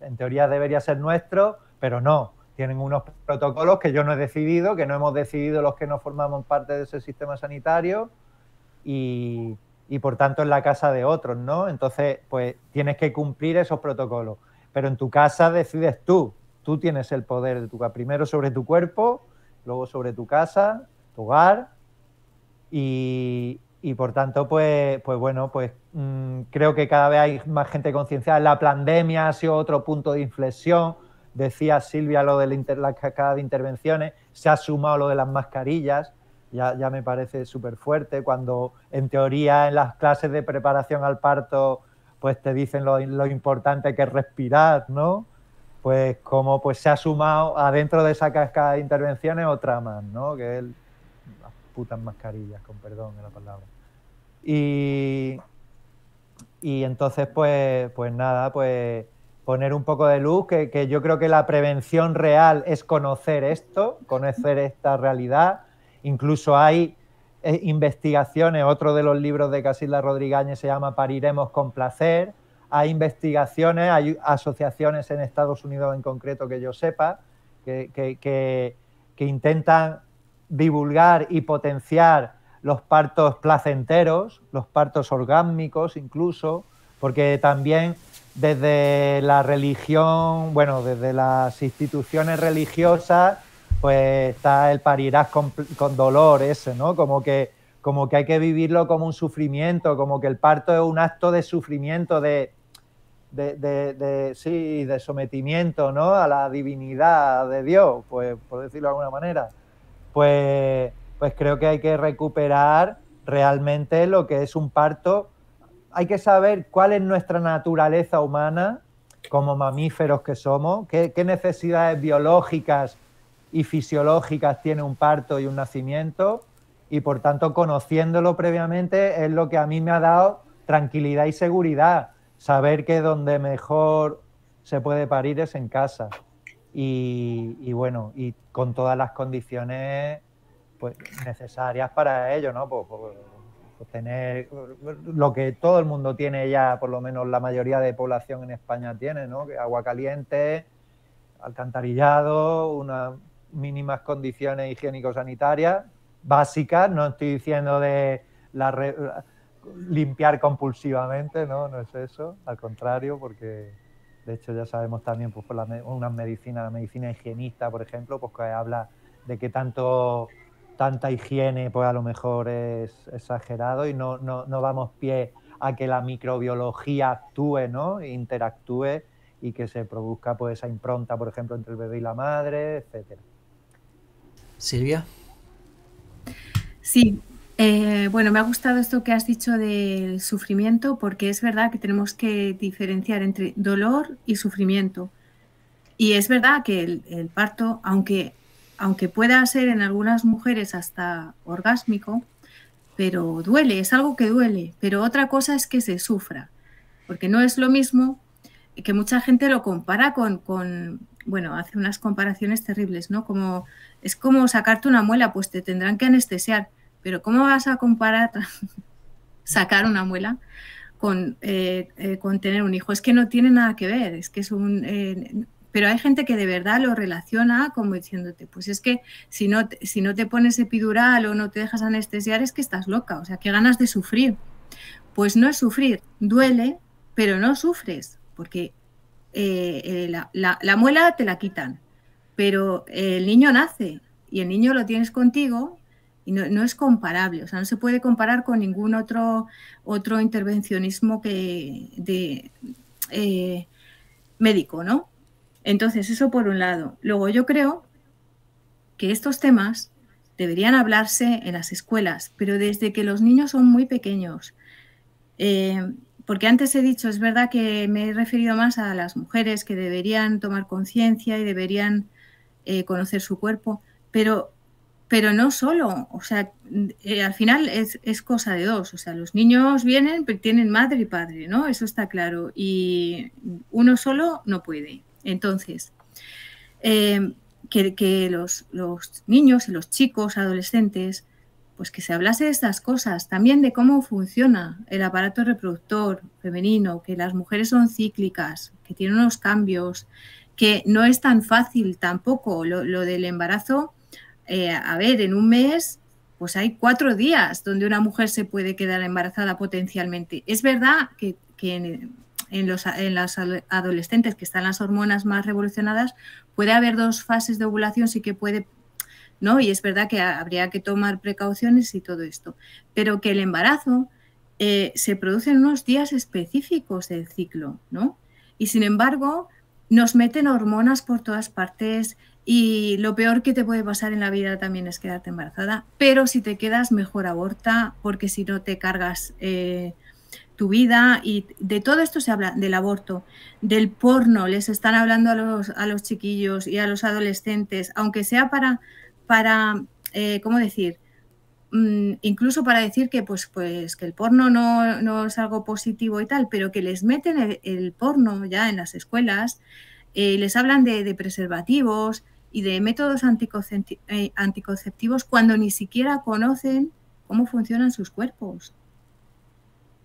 en teoría debería ser nuestro, pero no. Tienen unos protocolos que yo no he decidido, que no hemos decidido los que no formamos parte de ese sistema sanitario y, y por tanto en la casa de otros, ¿no? Entonces, pues tienes que cumplir esos protocolos. Pero en tu casa decides tú, tú tienes el poder de tu casa, primero sobre tu cuerpo, luego sobre tu casa, tu hogar, y, por tanto, pues, pues bueno, pues mm, creo que cada vez hay más gente concienciada. La pandemia ha sido otro punto de inflexión. Decía Silvia lo de la, la cascada de intervenciones, se ha sumado lo de las mascarillas, ya, ya me parece súper fuerte. Cuando en teoría en las clases de preparación al parto, pues te dicen lo, lo importante que es respirar, ¿no? Pues como pues se ha sumado adentro de esa cascada de intervenciones otra más, ¿no? Que es las putas mascarillas, con perdón de la palabra. Y, y entonces, pues, pues nada, pues poner un poco de luz, que, que, yo creo que la prevención real es conocer esto, conocer esta realidad, Incluso hay eh, investigaciones, otro de los libros de Casilda Rodríguez se llama Pariremos con placer, hay investigaciones, hay asociaciones en Estados Unidos en concreto que yo sepa, que, que intentan divulgar y potenciar los partos placenteros, los partos orgánicos incluso, porque también desde la religión, bueno, desde las instituciones religiosas pues está el parirás con, con, dolor ese, ¿no? Como que, como que hay que vivirlo como un sufrimiento, como que el parto es un acto de sufrimiento, de, de, de, sí, de sometimiento, ¿no? A la divinidad de Dios, pues, por decirlo de alguna manera. Pues, pues creo que hay que recuperar realmente lo que es un parto. Hay que saber cuál es nuestra naturaleza humana como mamíferos que somos, qué, qué necesidades biológicas y fisiológicas tiene un parto y un nacimiento y por tanto conociéndolo previamente es lo que a mí me ha dado tranquilidad y seguridad, saber que donde mejor se puede parir es en casa y, bueno, y con todas las condiciones pues, necesarias para ello, ¿no? Pues, pues, pues tener lo que todo el mundo tiene ya, por lo menos la mayoría de población en España tiene, ¿no? Agua caliente, alcantarillado, una mínimas condiciones higiénico-sanitarias básicas, no estoy diciendo de la limpiar compulsivamente, no, no es eso, al contrario, porque de hecho ya sabemos también pues, por la, una la medicina higienista, por ejemplo, pues que habla de que tanto tanta higiene pues a lo mejor es exagerado y no, no, damos pie a que la microbiología actúe, ¿no? interactúe y que se produzca pues esa impronta, por ejemplo, entre el bebé y la madre, etcétera. Silvia. Sí, eh, bueno, me ha gustado esto que has dicho del sufrimiento, porque es verdad que tenemos que diferenciar entre dolor y sufrimiento. Y es verdad que el, parto, aunque, aunque pueda ser en algunas mujeres hasta orgásmico, pero duele, es algo que duele, pero otra cosa es que se sufra, porque no es lo mismo que mucha gente lo compara con bueno, hace unas comparaciones terribles, ¿no? Como, es como sacarte una muela, pues te tendrán que anestesiar, pero ¿cómo vas a comparar <laughs> sacar una muela con, eh, eh, con, tener un hijo? Es que no tiene nada que ver, es que es un... Eh, pero hay gente que de verdad lo relaciona como diciéndote, pues es que si no, si no te pones epidural o no te dejas anestesiar es que estás loca, o sea, qué ganas de sufrir. Pues no es sufrir, duele, pero no sufres, porque eh, eh, la, muela te la quitan, pero el niño nace y el niño lo tienes contigo y no, es comparable, o sea, no se puede comparar con ningún otro, otro intervencionismo que de eh, médico, ¿no? Entonces, eso por un lado. Luego, yo creo que estos temas deberían hablarse en las escuelas, pero desde que los niños son muy pequeños porque antes he dicho, es verdad que me he referido más a las mujeres que deberían tomar conciencia y deberían eh, conocer su cuerpo, pero, pero no solo, o sea, eh, al final es, cosa de dos, o sea, los niños vienen, pero tienen madre y padre, ¿no? Eso está claro, y uno solo no puede. Entonces, eh, que, los, los niños los chicos, adolescentes, pues que se hablase de estas cosas, también de cómo funciona el aparato reproductor femenino, que las mujeres son cíclicas, que tienen unos cambios, que no es tan fácil tampoco lo, del embarazo. Eh, a ver, en un mes, pues hay cuatro días donde una mujer se puede quedar embarazada potencialmente. Es verdad que, en, los, en las adolescentes que están las hormonas más revolucionadas, puede haber dos fases de ovulación, sí que puede ¿no? Y es verdad que habría que tomar precauciones y todo esto, pero que el embarazo eh, se produce en unos días específicos del ciclo, ¿no? Y sin embargo, nos meten hormonas por todas partes y lo peor que te puede pasar en la vida también es quedarte embarazada, pero si te quedas, mejor aborta, porque si no te cargas... Eh, tu vida y de todo esto se habla, del aborto, del porno, les están hablando a los, a los chiquillos y a los adolescentes, aunque sea para para, eh, ¿cómo decir? Mm, incluso para decir que, pues, pues, que el porno no, es algo positivo y tal, pero que les meten el, porno ya en las escuelas, eh, les hablan de, preservativos y de métodos eh, anticonceptivos cuando ni siquiera conocen cómo funcionan sus cuerpos.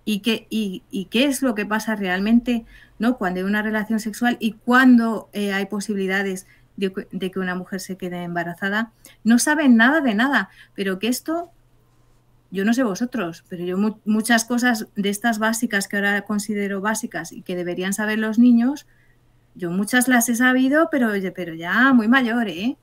Y qué, qué es lo que pasa realmente ¿no? cuando hay una relación sexual y cuando hay posibilidades de, que una mujer se quede embarazada, no saben nada de nada, pero que esto yo no sé vosotros, pero yo muchas cosas de estas básicas que ahora considero básicas y que deberían saber los niños, yo muchas las he sabido, pero, pero ya muy mayor, ¿eh?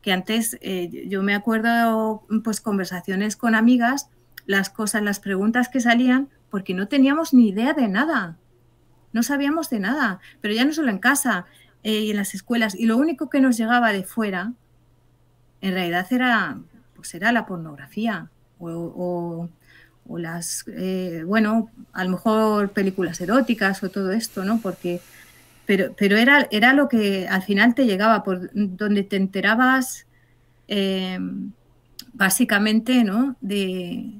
Que antes eh, yo me acuerdo pues conversaciones con amigas, las cosas, las preguntas que salían, porque no teníamos ni idea de nada, no sabíamos de nada, pero ya no solo en casa, y eh, en las escuelas, y lo único que nos llegaba de fuera, en realidad era, pues era la pornografía o, las, eh, bueno, a lo mejor películas eróticas o todo esto, ¿no? Porque, pero, pero era, era lo que al final te llegaba, por donde te enterabas eh, básicamente, ¿no? De,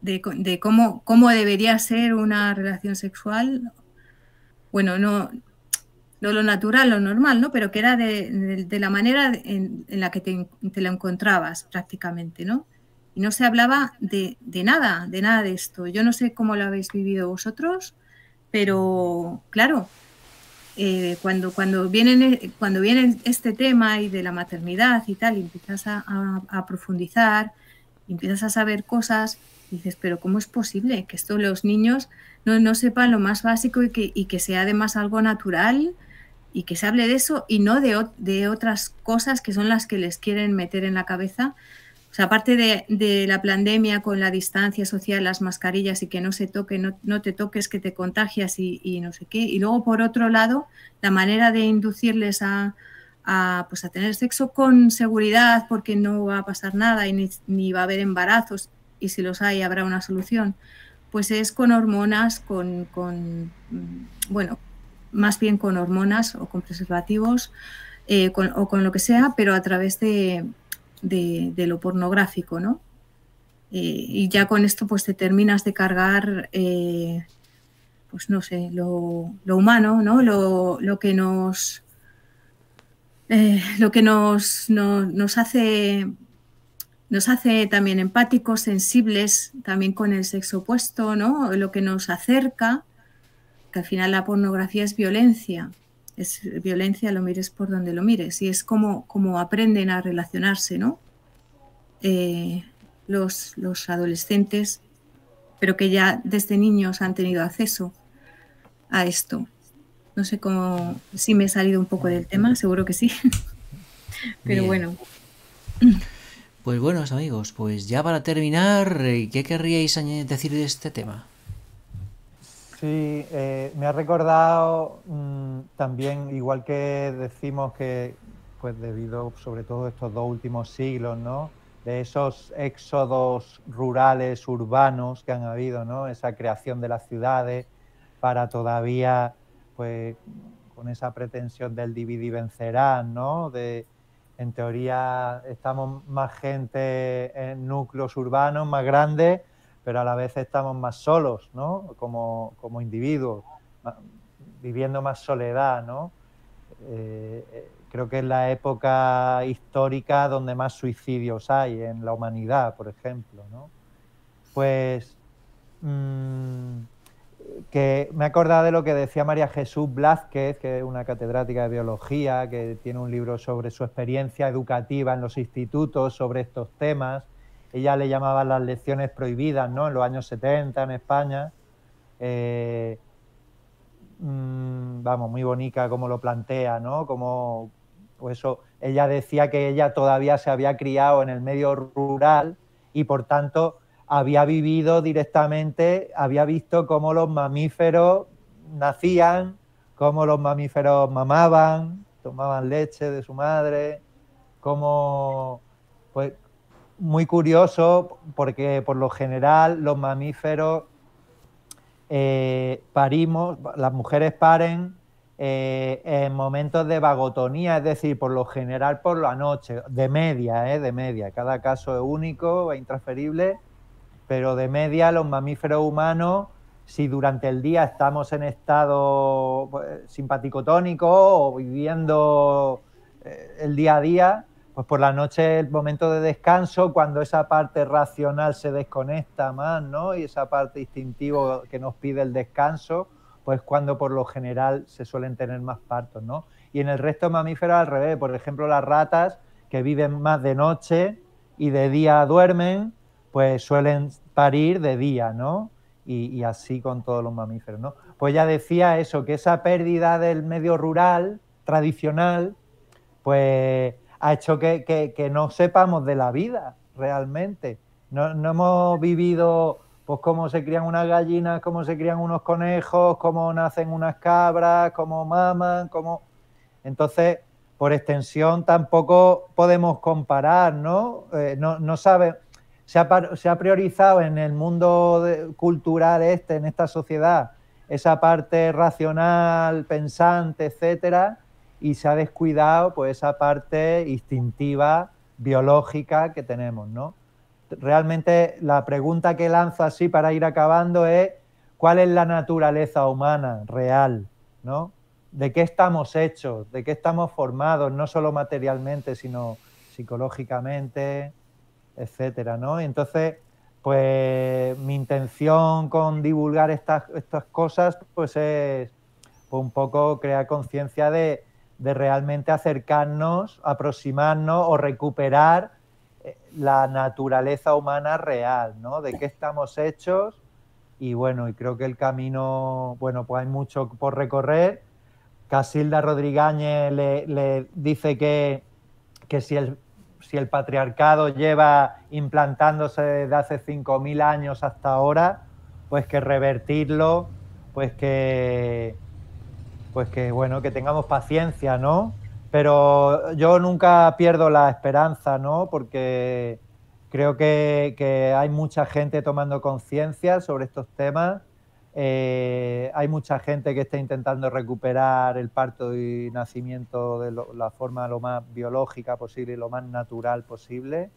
de, de, cómo, cómo debería ser una relación sexual. Bueno, no, lo natural, lo normal, ¿no? Pero que era de, la manera en, la que te, la lo encontrabas prácticamente, ¿no? Y no se hablaba de, nada, de nada de esto. Yo no sé cómo lo habéis vivido vosotros, pero claro, eh, cuando, cuando, vienen, cuando viene este tema y de la maternidad y tal, y empiezas a, profundizar, empiezas a saber cosas, dices, pero ¿cómo es posible que esto los niños no, sepan lo más básico y que, y que sea además algo natural? y que se hable de eso y no de, de, otras cosas que son las que les quieren meter en la cabeza. O sea, aparte de, la pandemia con la distancia social, las mascarillas y que no se toque, no, te toques, que te contagias y, no sé qué. Y luego, por otro lado, la manera de inducirles a, pues, tener sexo con seguridad porque no va a pasar nada y ni, va a haber embarazos y si los hay habrá una solución, pues es con hormonas, con, con mm, bueno, más bien con hormonas o con preservativos eh, o con lo que sea, pero a través de, lo pornográfico, ¿no? Eh, y ya con esto pues te terminas de cargar, eh, pues no sé, lo, humano, ¿no? Lo, que nos... lo que nos, hace nos hace también empáticos, sensibles, también con el sexo opuesto, ¿no? Lo que nos acerca, al final la pornografía es violencia, es violencia, lo mires por donde lo mires, y es como, como aprenden a relacionarse, ¿no? Eh, los, los adolescentes, pero que ya desde niños han tenido acceso a esto. No sé cómo, si me he salido un poco del tema, seguro que sí. <laughs> Pero bueno. Pues buenos amigos, pues ya para terminar, eh, ¿qué querríais decir de este tema? Sí, eh, me ha recordado mm, también, igual que decimos que, pues debido sobre todo a estos dos últimos siglos, ¿no? De esos éxodos rurales, urbanos que han habido, ¿no? Esa creación de las ciudades para todavía, pues, con esa pretensión del dividir vencerá, ¿no? De, en teoría, estamos más gente en núcleos urbanos más grandes pero a la vez estamos más solos, ¿no? Como, individuos, viviendo más soledad, ¿no? Eh, eh, creo que es la época histórica donde más suicidios hay en la humanidad, por ejemplo, Pues mm, que me acordaba de lo que decía María Jesús Blázquez, que es una catedrática de biología, que tiene un libro sobre su experiencia educativa en los institutos sobre estos temas, ella le llamaba las lecciones prohibidas, ¿no? En los años 70 en España. Eh, mm, vamos, muy bonita como lo plantea, ¿no? Como, pues eso, ella decía que ella todavía se había criado en el medio rural y por tanto había vivido directamente, había visto cómo los mamíferos nacían, cómo los mamíferos mamaban, tomaban leche de su madre, cómo, pues, muy curioso porque por lo general los mamíferos eh, parimos, las mujeres paren eh, en momentos de vagotonía, es decir, por lo general por la noche, de media, eh, de media. Cada caso es único e intransferible, pero de media los mamíferos humanos, si durante el día estamos en estado pues, simpaticotónico o viviendo el día a día, pues por la noche el momento de descanso, cuando esa parte racional se desconecta más, ¿no? Y esa parte instintiva que nos pide el descanso, pues cuando por lo general se suelen tener más partos, ¿no? Y en el resto de mamíferos al revés, por ejemplo las ratas que viven más de noche y de día duermen, pues suelen parir de día, ¿no? Y, así con todos los mamíferos, ¿no? Pues ya decía eso, que esa pérdida del medio rural tradicional, pues ha hecho que, no sepamos de la vida realmente. No, no, hemos vivido pues cómo se crían unas gallinas, cómo se crían unos conejos, cómo nacen unas cabras, cómo maman, cómo... Entonces, por extensión tampoco podemos comparar, ¿no? Eh, no, no sabe, se ha, priorizado en el mundo cultural este, en esta sociedad, esa parte racional, pensante, etcétera, y se ha descuidado pues, esa parte instintiva, biológica que tenemos. ¿no? Realmente la pregunta que lanzo así para ir acabando es cuál es la naturaleza humana real, ¿no? ¿De qué estamos hechos? ¿De qué estamos formados? No solo materialmente, sino psicológicamente, etcétera, Entonces, pues mi intención con divulgar estas, estas cosas, pues es pues, un poco crear conciencia de, de realmente acercarnos, aproximarnos o recuperar eh, la naturaleza humana real, ¿no? De qué estamos hechos y bueno, y creo que el camino, bueno, pues hay mucho por recorrer. Casilda Rodríguez le, dice que, si, el, si el patriarcado lleva implantándose desde hace 5.000 años hasta ahora, pues que revertirlo, pues que, pues que bueno, que tengamos paciencia, ¿no? Pero yo nunca pierdo la esperanza, ¿no? Porque creo que, hay mucha gente tomando conciencia sobre estos temas. Eh, hay mucha gente que está intentando recuperar el parto y nacimiento de la forma lo más biológica posible y lo más natural posible.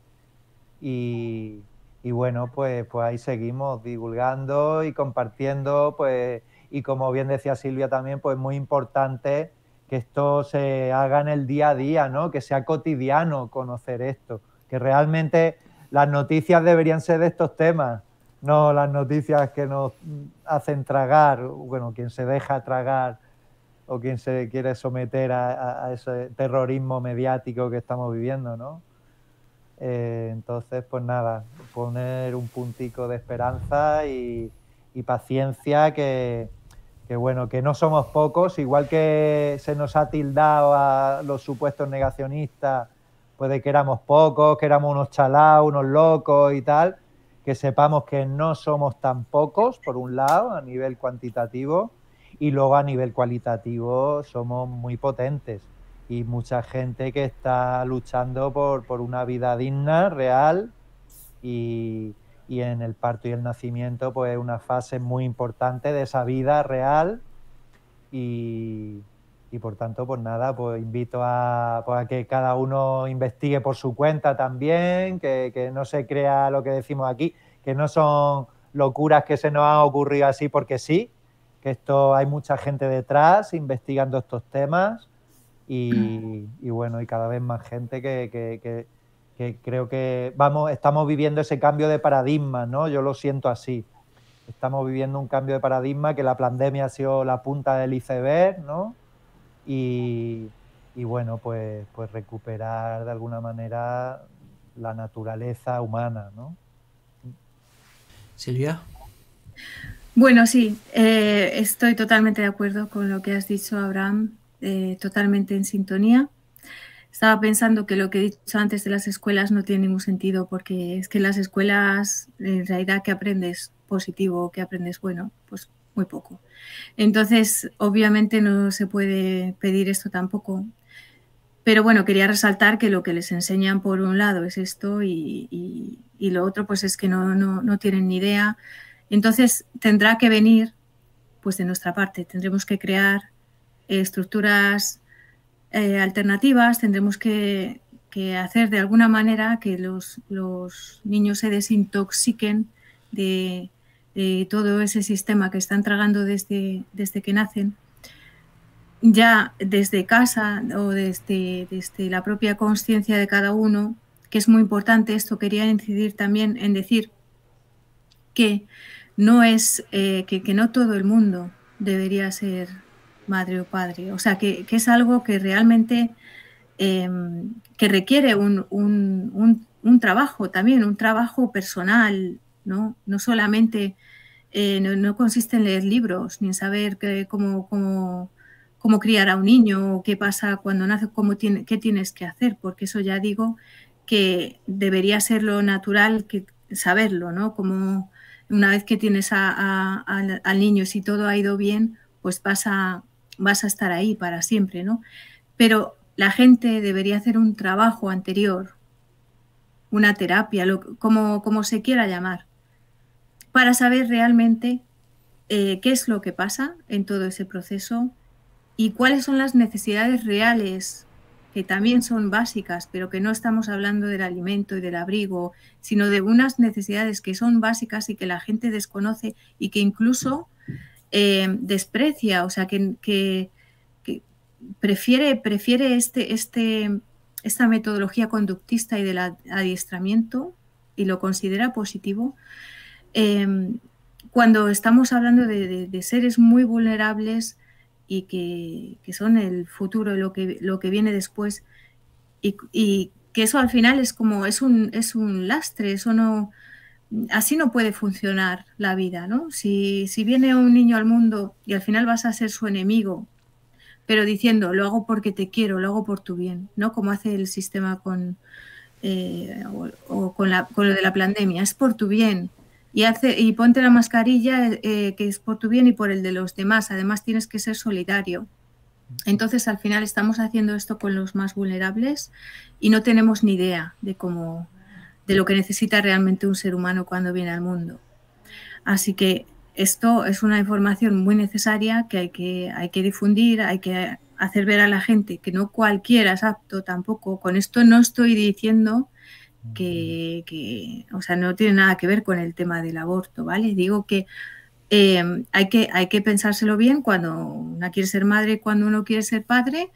Y, bueno, pues, pues ahí seguimos divulgando y compartiendo pues y como bien decía Silvia también, pues muy importante que esto se haga en el día a día, ¿no? Que sea cotidiano conocer esto, que realmente las noticias deberían ser de estos temas, no las noticias que nos hacen tragar, bueno, quien se deja tragar o quien se quiere someter a, ese terrorismo mediático que estamos viviendo, ¿no? Eh, entonces, pues nada, poner un puntico de esperanza y paciencia que, que bueno, que no somos pocos, igual que se nos ha tildado a los supuestos negacionistas, puede que éramos pocos, que éramos unos chalados, unos locos y tal, que sepamos que no somos tan pocos, por un lado, a nivel cuantitativo, y luego a nivel cualitativo somos muy potentes. Y mucha gente que está luchando por, por una vida digna, real, y, y en el parto y el nacimiento, pues una fase muy importante de esa vida real y, por tanto, pues nada, pues invito pues, a, que cada uno investigue por su cuenta también, que, no se crea lo que decimos aquí, que no son locuras que se nos han ocurrido así porque sí, que esto hay mucha gente detrás investigando estos temas y, y bueno, y cada vez más gente que que creo que vamos, estamos viviendo ese cambio de paradigma, ¿no? Yo lo siento así. Estamos viviendo un cambio de paradigma que la pandemia ha sido la punta del iceberg, ¿no? Y, bueno, pues, pues recuperar de alguna manera la naturaleza humana, ¿no? Silvia. Bueno, sí, eh, estoy totalmente de acuerdo con lo que has dicho, Abraham, eh, totalmente en sintonía estaba pensando que lo que he dicho antes de las escuelas no tiene ningún sentido, porque es que las escuelas, en realidad, que aprendes positivo, que aprendes bueno, pues muy poco. Entonces, obviamente no se puede pedir esto tampoco. Pero bueno, quería resaltar que lo que les enseñan por un lado es esto y, lo otro pues es que no, no, no tienen ni idea. Entonces tendrá que venir pues de nuestra parte. Tendremos que crear estructuras eh, alternativas, tendremos que, hacer de alguna manera que los, niños se desintoxiquen de, todo ese sistema que están tragando desde, desde que nacen. Ya desde casa o desde, la propia conciencia de cada uno, que es muy importante esto, quería incidir también en decir que no es eh, que, que no todo el mundo debería ser madre o padre. O sea, que, es algo que realmente em, que requiere un, trabajo también, un trabajo personal, ¿no? No solamente, eh, no, consiste en leer libros, ni en saber cómo, cómo, criar a un niño, qué pasa cuando nace, cómo tiene, qué tienes que hacer, porque eso ya digo que debería ser lo natural que saberlo, ¿no? Como una vez que tienes al niño, si todo ha ido bien, pues pasa vas a estar ahí para siempre, ¿no? Pero la gente debería hacer un trabajo anterior, una terapia, como, como, se quiera llamar, para saber realmente eh, qué es lo que pasa en todo ese proceso y cuáles son las necesidades reales que también son básicas, pero que no estamos hablando del alimento y del abrigo, sino de unas necesidades que son básicas y que la gente desconoce y que incluso eh, desprecia, o sea, que, prefiere, prefiere este, este, esta metodología conductista y del adiestramiento y lo considera positivo, em, cuando estamos hablando de, seres muy vulnerables y que, son el futuro, lo que, lo que viene después, y, y que eso al final es como, es un, es un lastre, eso no, así no puede funcionar la vida, ¿no? Si, si, viene un niño al mundo y al final vas a ser su enemigo, pero diciendo, lo hago porque te quiero, lo hago por tu bien, ¿no? Como hace el sistema con, eh, o, con, la, con, lo de la pandemia, es por tu bien. Y, hace, y ponte la mascarilla eh, eh, que es por tu bien y por el de los demás. Además, tienes que ser solidario. Entonces, al final estamos haciendo esto con los más vulnerables y no tenemos ni idea de cómo, de lo que necesita realmente un ser humano cuando viene al mundo. Así que esto es una información muy necesaria que hay que, hay que difundir, hay que hacer ver a la gente que no cualquiera es apto tampoco. Con esto no estoy diciendo que, o sea, no tiene nada que ver con el tema del aborto, ¿vale? Digo que, eh, hay que hay que pensárselo bien cuando una quiere ser madre, cuando uno quiere ser padre,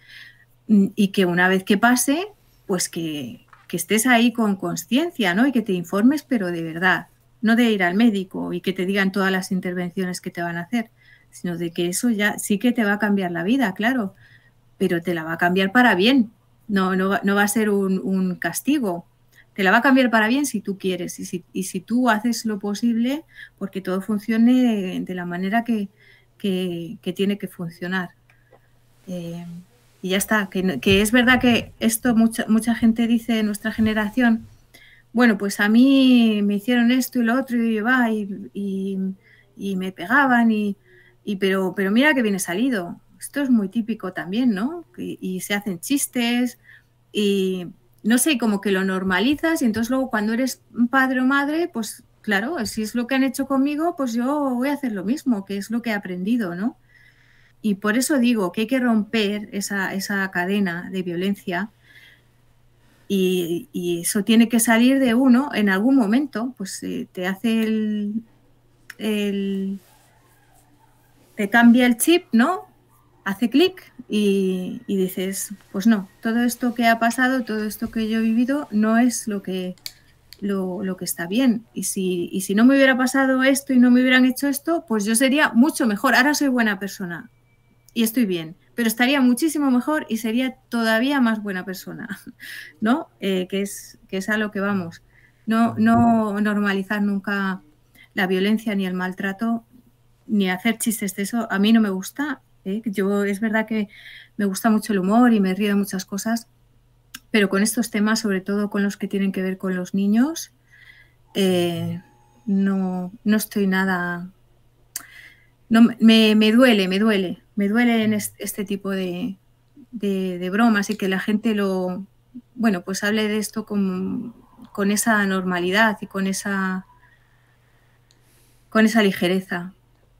y que una vez que pase, pues que, que estés ahí con conciencia, ¿no? Y que te informes, pero de verdad, no de ir al médico y que te digan todas las intervenciones que te van a hacer, sino de que eso ya sí que te va a cambiar la vida, claro, pero te la va a cambiar para bien, no, no, va a ser un, castigo, te la va a cambiar para bien si tú quieres y si, tú haces lo posible porque todo funcione de, la manera que, tiene que funcionar. Eh, y ya está, que, es verdad que esto mucha, mucha gente dice en nuestra generación, bueno, pues a mí me hicieron esto y lo otro y va y, me pegaban y, pero, pero mira que viene salido. Esto es muy típico también, ¿no? Y, se hacen chistes y no sé, como que lo normalizas y entonces luego cuando eres padre o madre, pues claro, si es lo que han hecho conmigo, pues yo voy a hacer lo mismo, que es lo que he aprendido, ¿no? Y por eso digo que hay que romper esa, cadena de violencia y, eso tiene que salir de uno en algún momento, pues eh, te hace el, te cambia el chip, ¿no? Hace clic y, dices, pues no, todo esto que ha pasado, todo esto que yo he vivido, no es lo que, lo, que está bien. Y si, y si no me hubiera pasado esto y no me hubieran hecho esto, pues yo sería mucho mejor. Ahora soy buena persona y estoy bien, pero estaría muchísimo mejor y sería todavía más buena persona, <laughs> ¿no? Eh, que, es, que es a lo que vamos. No, normalizar nunca la violencia ni el maltrato, ni hacer chistes de eso. A mí no me gusta. ¿eh? Yo es verdad que me gusta mucho el humor y me río de muchas cosas, pero con estos temas, sobre todo con los que tienen que ver con los niños, eh, no, estoy nada... No, me duele, me duele, me duelen este tipo de, bromas y que la gente lo, bueno, pues hable de esto con, con esa normalidad y con esa, con esa ligereza,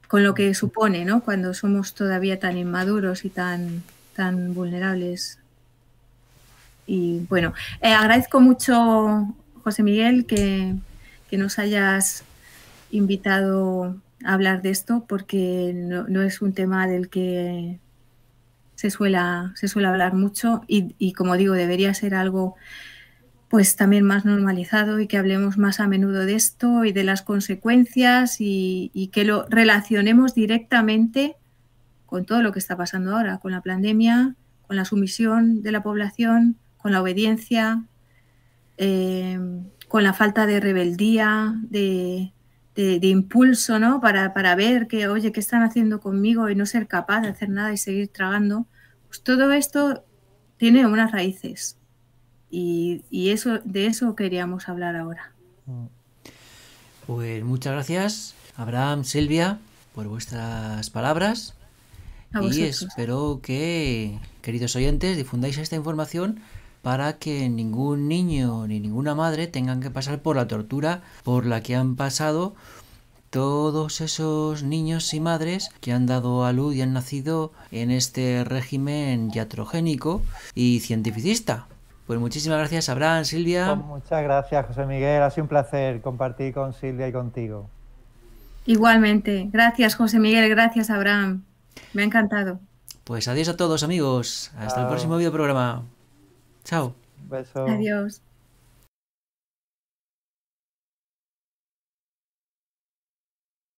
con lo que supone, Cuando somos todavía tan inmaduros y tan, tan vulnerables. Y bueno, eh, agradezco mucho, José Miguel, que, que nos hayas invitado hablar de esto porque no, es un tema del que se suele, se hablar mucho y, como digo, debería ser algo pues también más normalizado y que hablemos más a menudo de esto y de las consecuencias y, que lo relacionemos directamente con todo lo que está pasando ahora, con la pandemia, con la sumisión de la población, con la obediencia, eh, con la falta de rebeldía, de, de, impulso, ¿no? Para, ver que, oye, ¿qué están haciendo conmigo? Y no ser capaz de hacer nada y seguir tragando. Pues todo esto tiene unas raíces. Y, eso, de eso queríamos hablar ahora. Pues muchas gracias, Abraham, Silvia, por vuestras palabras. y espero que, queridos oyentes, difundáis esta información para que ningún niño ni ninguna madre tengan que pasar por la tortura por la que han pasado todos esos niños y madres que han dado a luz y han nacido en este régimen iatrogénico y cientificista. Pues muchísimas gracias, Abraham, Silvia. Pues muchas gracias, José Miguel. Ha sido un placer compartir con Silvia y contigo. Igualmente. Gracias, José Miguel. Gracias, Abraham. Me ha encantado. Pues adiós a todos, amigos. Hasta el próximo videoprograma. Chao. Adiós.